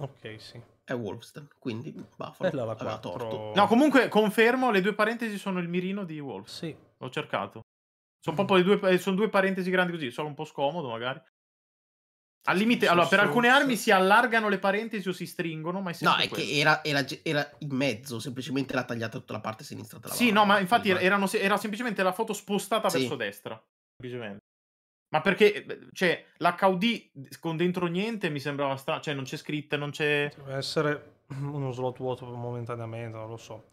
Ok, sì è Wolfsden, quindi Buffalo aveva 4. torto. No, comunque confermo, le due parentesi sono il mirino di Wolf. Sì. L'ho cercato. Sono proprio due, eh, sono due parentesi grandi così, sono un po' scomodo magari. Al limite, sì, allora, per alcune armi si allargano le parentesi o si stringono, ma è No, è questo. che era, era, era, in mezzo, semplicemente era tagliata tutta la parte sinistra. Della sì, no, ma infatti erano, era semplicemente la foto spostata sì. verso destra. Semplicemente. Ma perché, eh, cioè, l'HD con dentro niente mi sembrava strano, cioè non c'è scritta, non c'è... Deve essere uno slot vuoto momentaneamente, non lo so.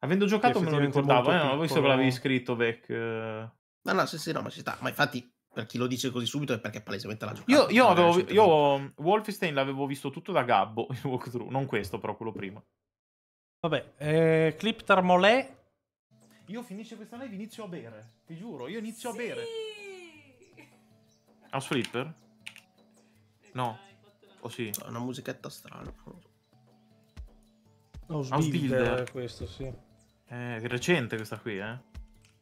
Avendo giocato me lo ricordavo, eh, non avevo visto che l'avevi scritto, Beck. Eh. No, no, sì, sì, no, ma ci sta. Ma infatti, per chi lo dice così subito è perché palesemente l'ha giocato. Io, io, avevo, io Wolfenstein l'avevo visto tutto da Gabbo, il walkthrough, non questo, però quello prima. Vabbè, eh, clip Tarmolè. Io finisce questa live inizio a bere, ti giuro, io inizio sì. a bere. Sì! House Flipper? No. O oh, sì? È una musichetta strana. House, House Builder. questo, sì. Eh, è recente questa qui, eh?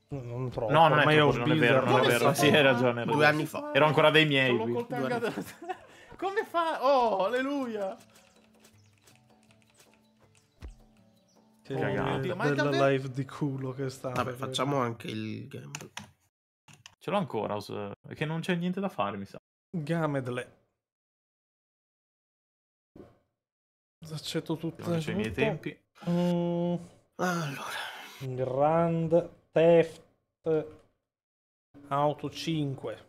Non troppo. No, non è, troppo, non è vero, non è vero. Sì, hai ragione. Due anni fa. Ero ancora dei miei. Come fa? Oh, alleluia! Che oh, Dio, ma davvero... live di culo che sta. Vabbè, facciamo anche il gamble. Ce l'ho ancora. House perché non c'è niente da fare, mi sa. Gamedle. Accetto tutto. Non c'è i miei tempi. Mm. Allora. Grand Theft Auto 5.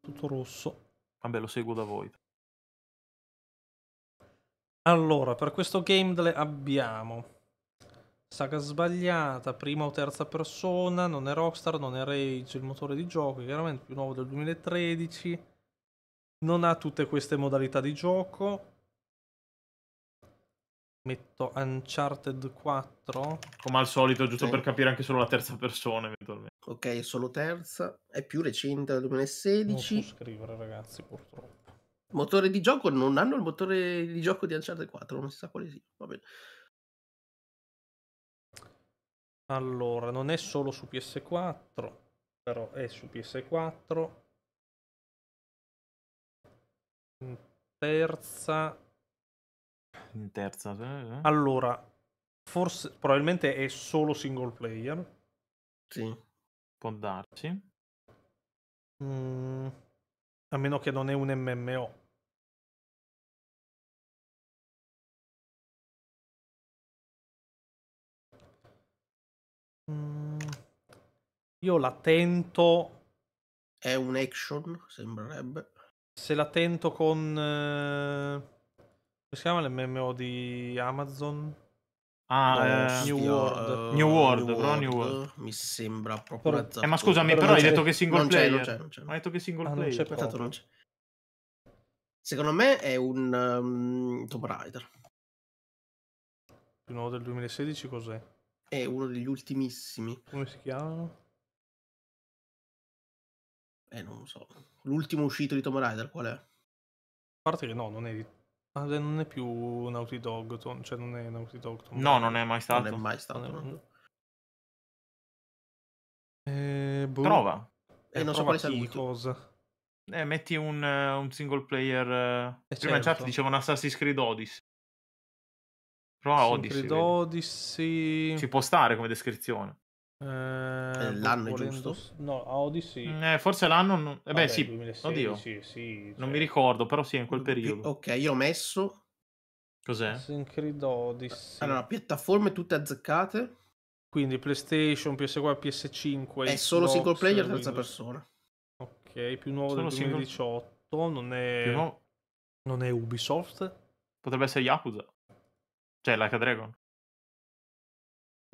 Tutto rosso. Vabbè, lo seguo da voi. Allora, per questo Gamedle abbiamo saga sbagliata, prima o terza persona, non è Rockstar, non è Rage, il motore di gioco, è chiaramente più nuovo del 2013, non ha tutte queste modalità di gioco. Metto Uncharted 4. Come al solito, giusto sì. per capire anche solo la terza persona eventualmente. Ok, solo terza, è più recente del 2016. Non so scrivere ragazzi purtroppo. Motore di gioco, non hanno il motore di gioco di Uncharted 4, non si sa quale sia, va bene. Allora, non è solo su PS4, però è su PS4. In terza... In terza... Eh, Allora, forse, probabilmente è solo single player. Sì, può darci. Mm, a meno che non è un MMO. Mm. io la tento. È un action, sembrerebbe. Se la tento con. Eh, come si chiama l'MMO di Amazon? Ah, eh, eh, New, World. Uh, New World. New World, New World. Mi sembra proprio però, eh, ma scusami, però, però hai detto che single non player. Non c'è, non c'è, non c'è. detto che single ah, player. Esatto, non c'è, Aspetta, non c'è. Secondo me è un um, Tomb Raider. Più nuovo del 2016 cos'è? È uno degli ultimissimi. Come si chiamano? Eh, non lo so. L'ultimo uscito di Tom Rider qual è? A parte che no, non è di... non è più Naughty Dog, cioè non è Naughty Dog. Tom no, non è mai stato. Non è mai stato. È... No. Eh, boh. Trova. Eh, eh, non so quale sia Cosa. Eh, metti un, eh, un, single player. Eh, eh prima certo. in chat certo. dicevano Assassin's Creed Odyssey. Prova Odyssey. Creed Odyssey. Ci può stare come descrizione. Eh, boh, l'anno è giusto? No, a Odyssey. Eh, forse l'anno. Non... Eh, beh, Vabbè, sì. 2016, Oddio. Sì, sì, cioè... Non mi cioè. ricordo, però sì, in quel periodo. Ok, io ho messo. Cos'è? Creed Odyssey. Allora, piattaforme tutte azzeccate. Quindi PlayStation, PS4, PS5. È Xbox, solo single player terza Windows. persona. Ok, più nuovo solo del 2018. Single... Non è. Più nuovo... Non è Ubisoft. Potrebbe essere Yakuza. Cioè, la a Dragon?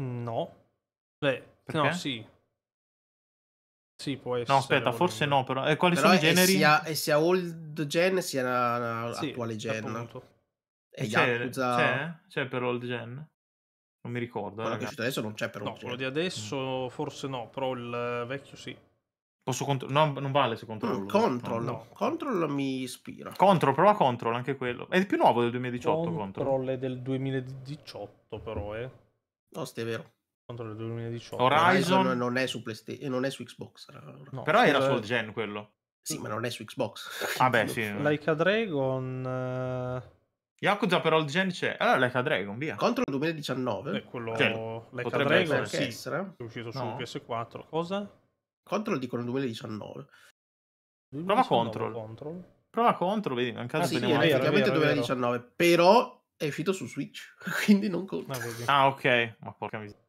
No. Beh, Perché? no, sì. Sì, può essere. No, aspetta, forse no, però. E eh, quali però sono i generi? Sia, è sia old gen sia la, la sì, attuale gen. Appunto. E c'è, Yakuza... c'è? C'è per old gen? Non mi ricordo. Quello che c'è adesso non c'è per old gen. no, quello di mm. adesso mm. forse no, però il vecchio sì. Posso contro- no, non vale se controllo. Mm, control, no, control mi ispira. Control, prova control, anche quello. È il più nuovo del 2018. Control, control. è del 2018 però, eh. No, ste è vero. Control del 2018. Horizon, Horizon non, è su PlayStation, eh, non è su Xbox. No, però era sul gen quello. Sì, ma non è su Xbox. Vabbè, ah, sì. Like a Dragon... Uh... Yakuza però il Gen c'è. Allora Like a Dragon, via. Contro 2019. È quello... Cioè, like a Dragon, sì. Essere. È uscito su PS4. Cosa? Control dicono 2019. Prova Control. Control. Prova Control, vedi, nel caso ah, sì, vediamo. Sì, effettivamente 2019, vero. però è uscito su Switch, quindi non conta. Ah, ah ok, ma porca miseria.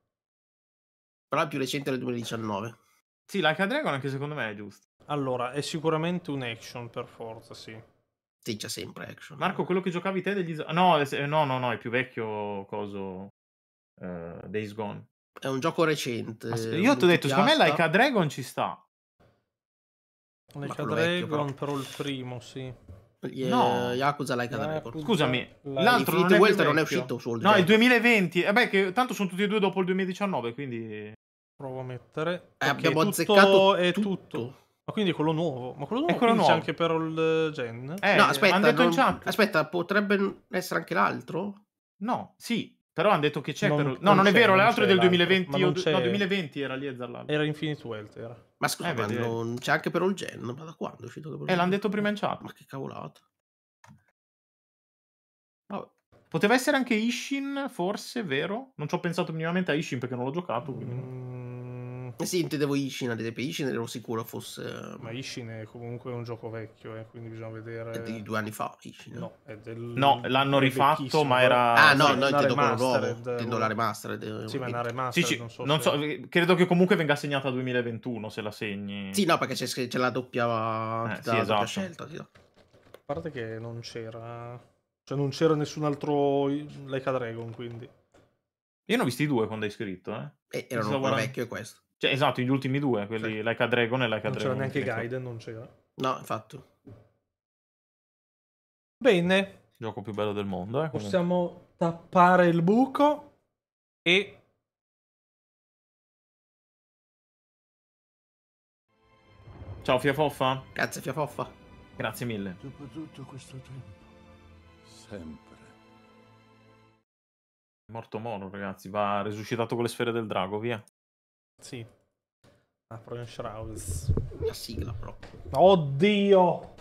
Però è più recente del 2019. Sì, Like a Dragon anche secondo me è giusto. Allora, è sicuramente un action per forza, sì. Sì, c'è sempre action. Marco, quello che giocavi te degli... No, eh, no, no, no, è più vecchio coso... Uh, Days Gone. È un gioco recente. As- io ti ho detto, secondo me Like a Dragon ci sta. Like a Dragon, però. il primo, sì. Yeah, no, Yakuza Like a eh, Dragon. Scusami, l'altro non è, well non è, uscito sul No, il 2020. Vabbè, eh che tanto sono tutti e due dopo il 2019, quindi provo a mettere. Eh, okay, abbiamo azzeccato è tutto. tutto. Ma quindi è quello nuovo, ma quello nuovo quello nuovo. c'è anche per all gen? Eh, no, aspetta, non... aspetta, potrebbe essere anche l'altro? No, sì, però hanno detto che c'è. Non, per... No, non, non è vero, l'altro è del 2020. Io... No, 2020 era lì a Zalando. Era Infinite Wealth. Era. Ma scusa, eh, ma non... c'è anche per All Gen. Ma da quando è uscito? Eh, l'hanno detto prima in chat. Ma che cavolata. Poteva essere anche Ishin, forse, vero? Non ci ho pensato minimamente a Ishin perché non l'ho giocato. Quindi... Mm... Eh sì, intendevo Ishin ad esempio, Ishin ero sicuro fosse... Eh, ma Ishin è comunque un gioco vecchio, eh, quindi bisogna vedere... È di due anni fa Ishin. Eh? No, del... no l'hanno rifatto ma era... Ah no, sì, no, intendo quello nuovo, intendo la remastered. Sì, ma è una remastered, sì, sì, non so, non so Credo che comunque venga segnata 2021 se la segni. Sì, no, perché c'è, la doppia, eh, sì, esatto. doppia scelta. Sì. A parte che non c'era... Cioè non c'era nessun altro Like Dragon, quindi... Io ne ho visti due quando hai scritto, eh. E erano ancora vecchio e questo. Cioè, esatto, gli ultimi due, quelli sì. Like a Dragon e Like a non Dragon. Non c'era neanche Gaiden, non c'era. No, infatti. Bene. Il gioco più bello del mondo. Eh, Possiamo tappare il buco e... Ciao Fiafoffa. Grazie Fiafoffa. Grazie mille. Dopo tutto questo tempo, sempre. morto Moro, ragazzi, va resuscitato con le sfere del drago, via. Sì. Apro ah, un Shrouds. La sigla proprio. Oddio!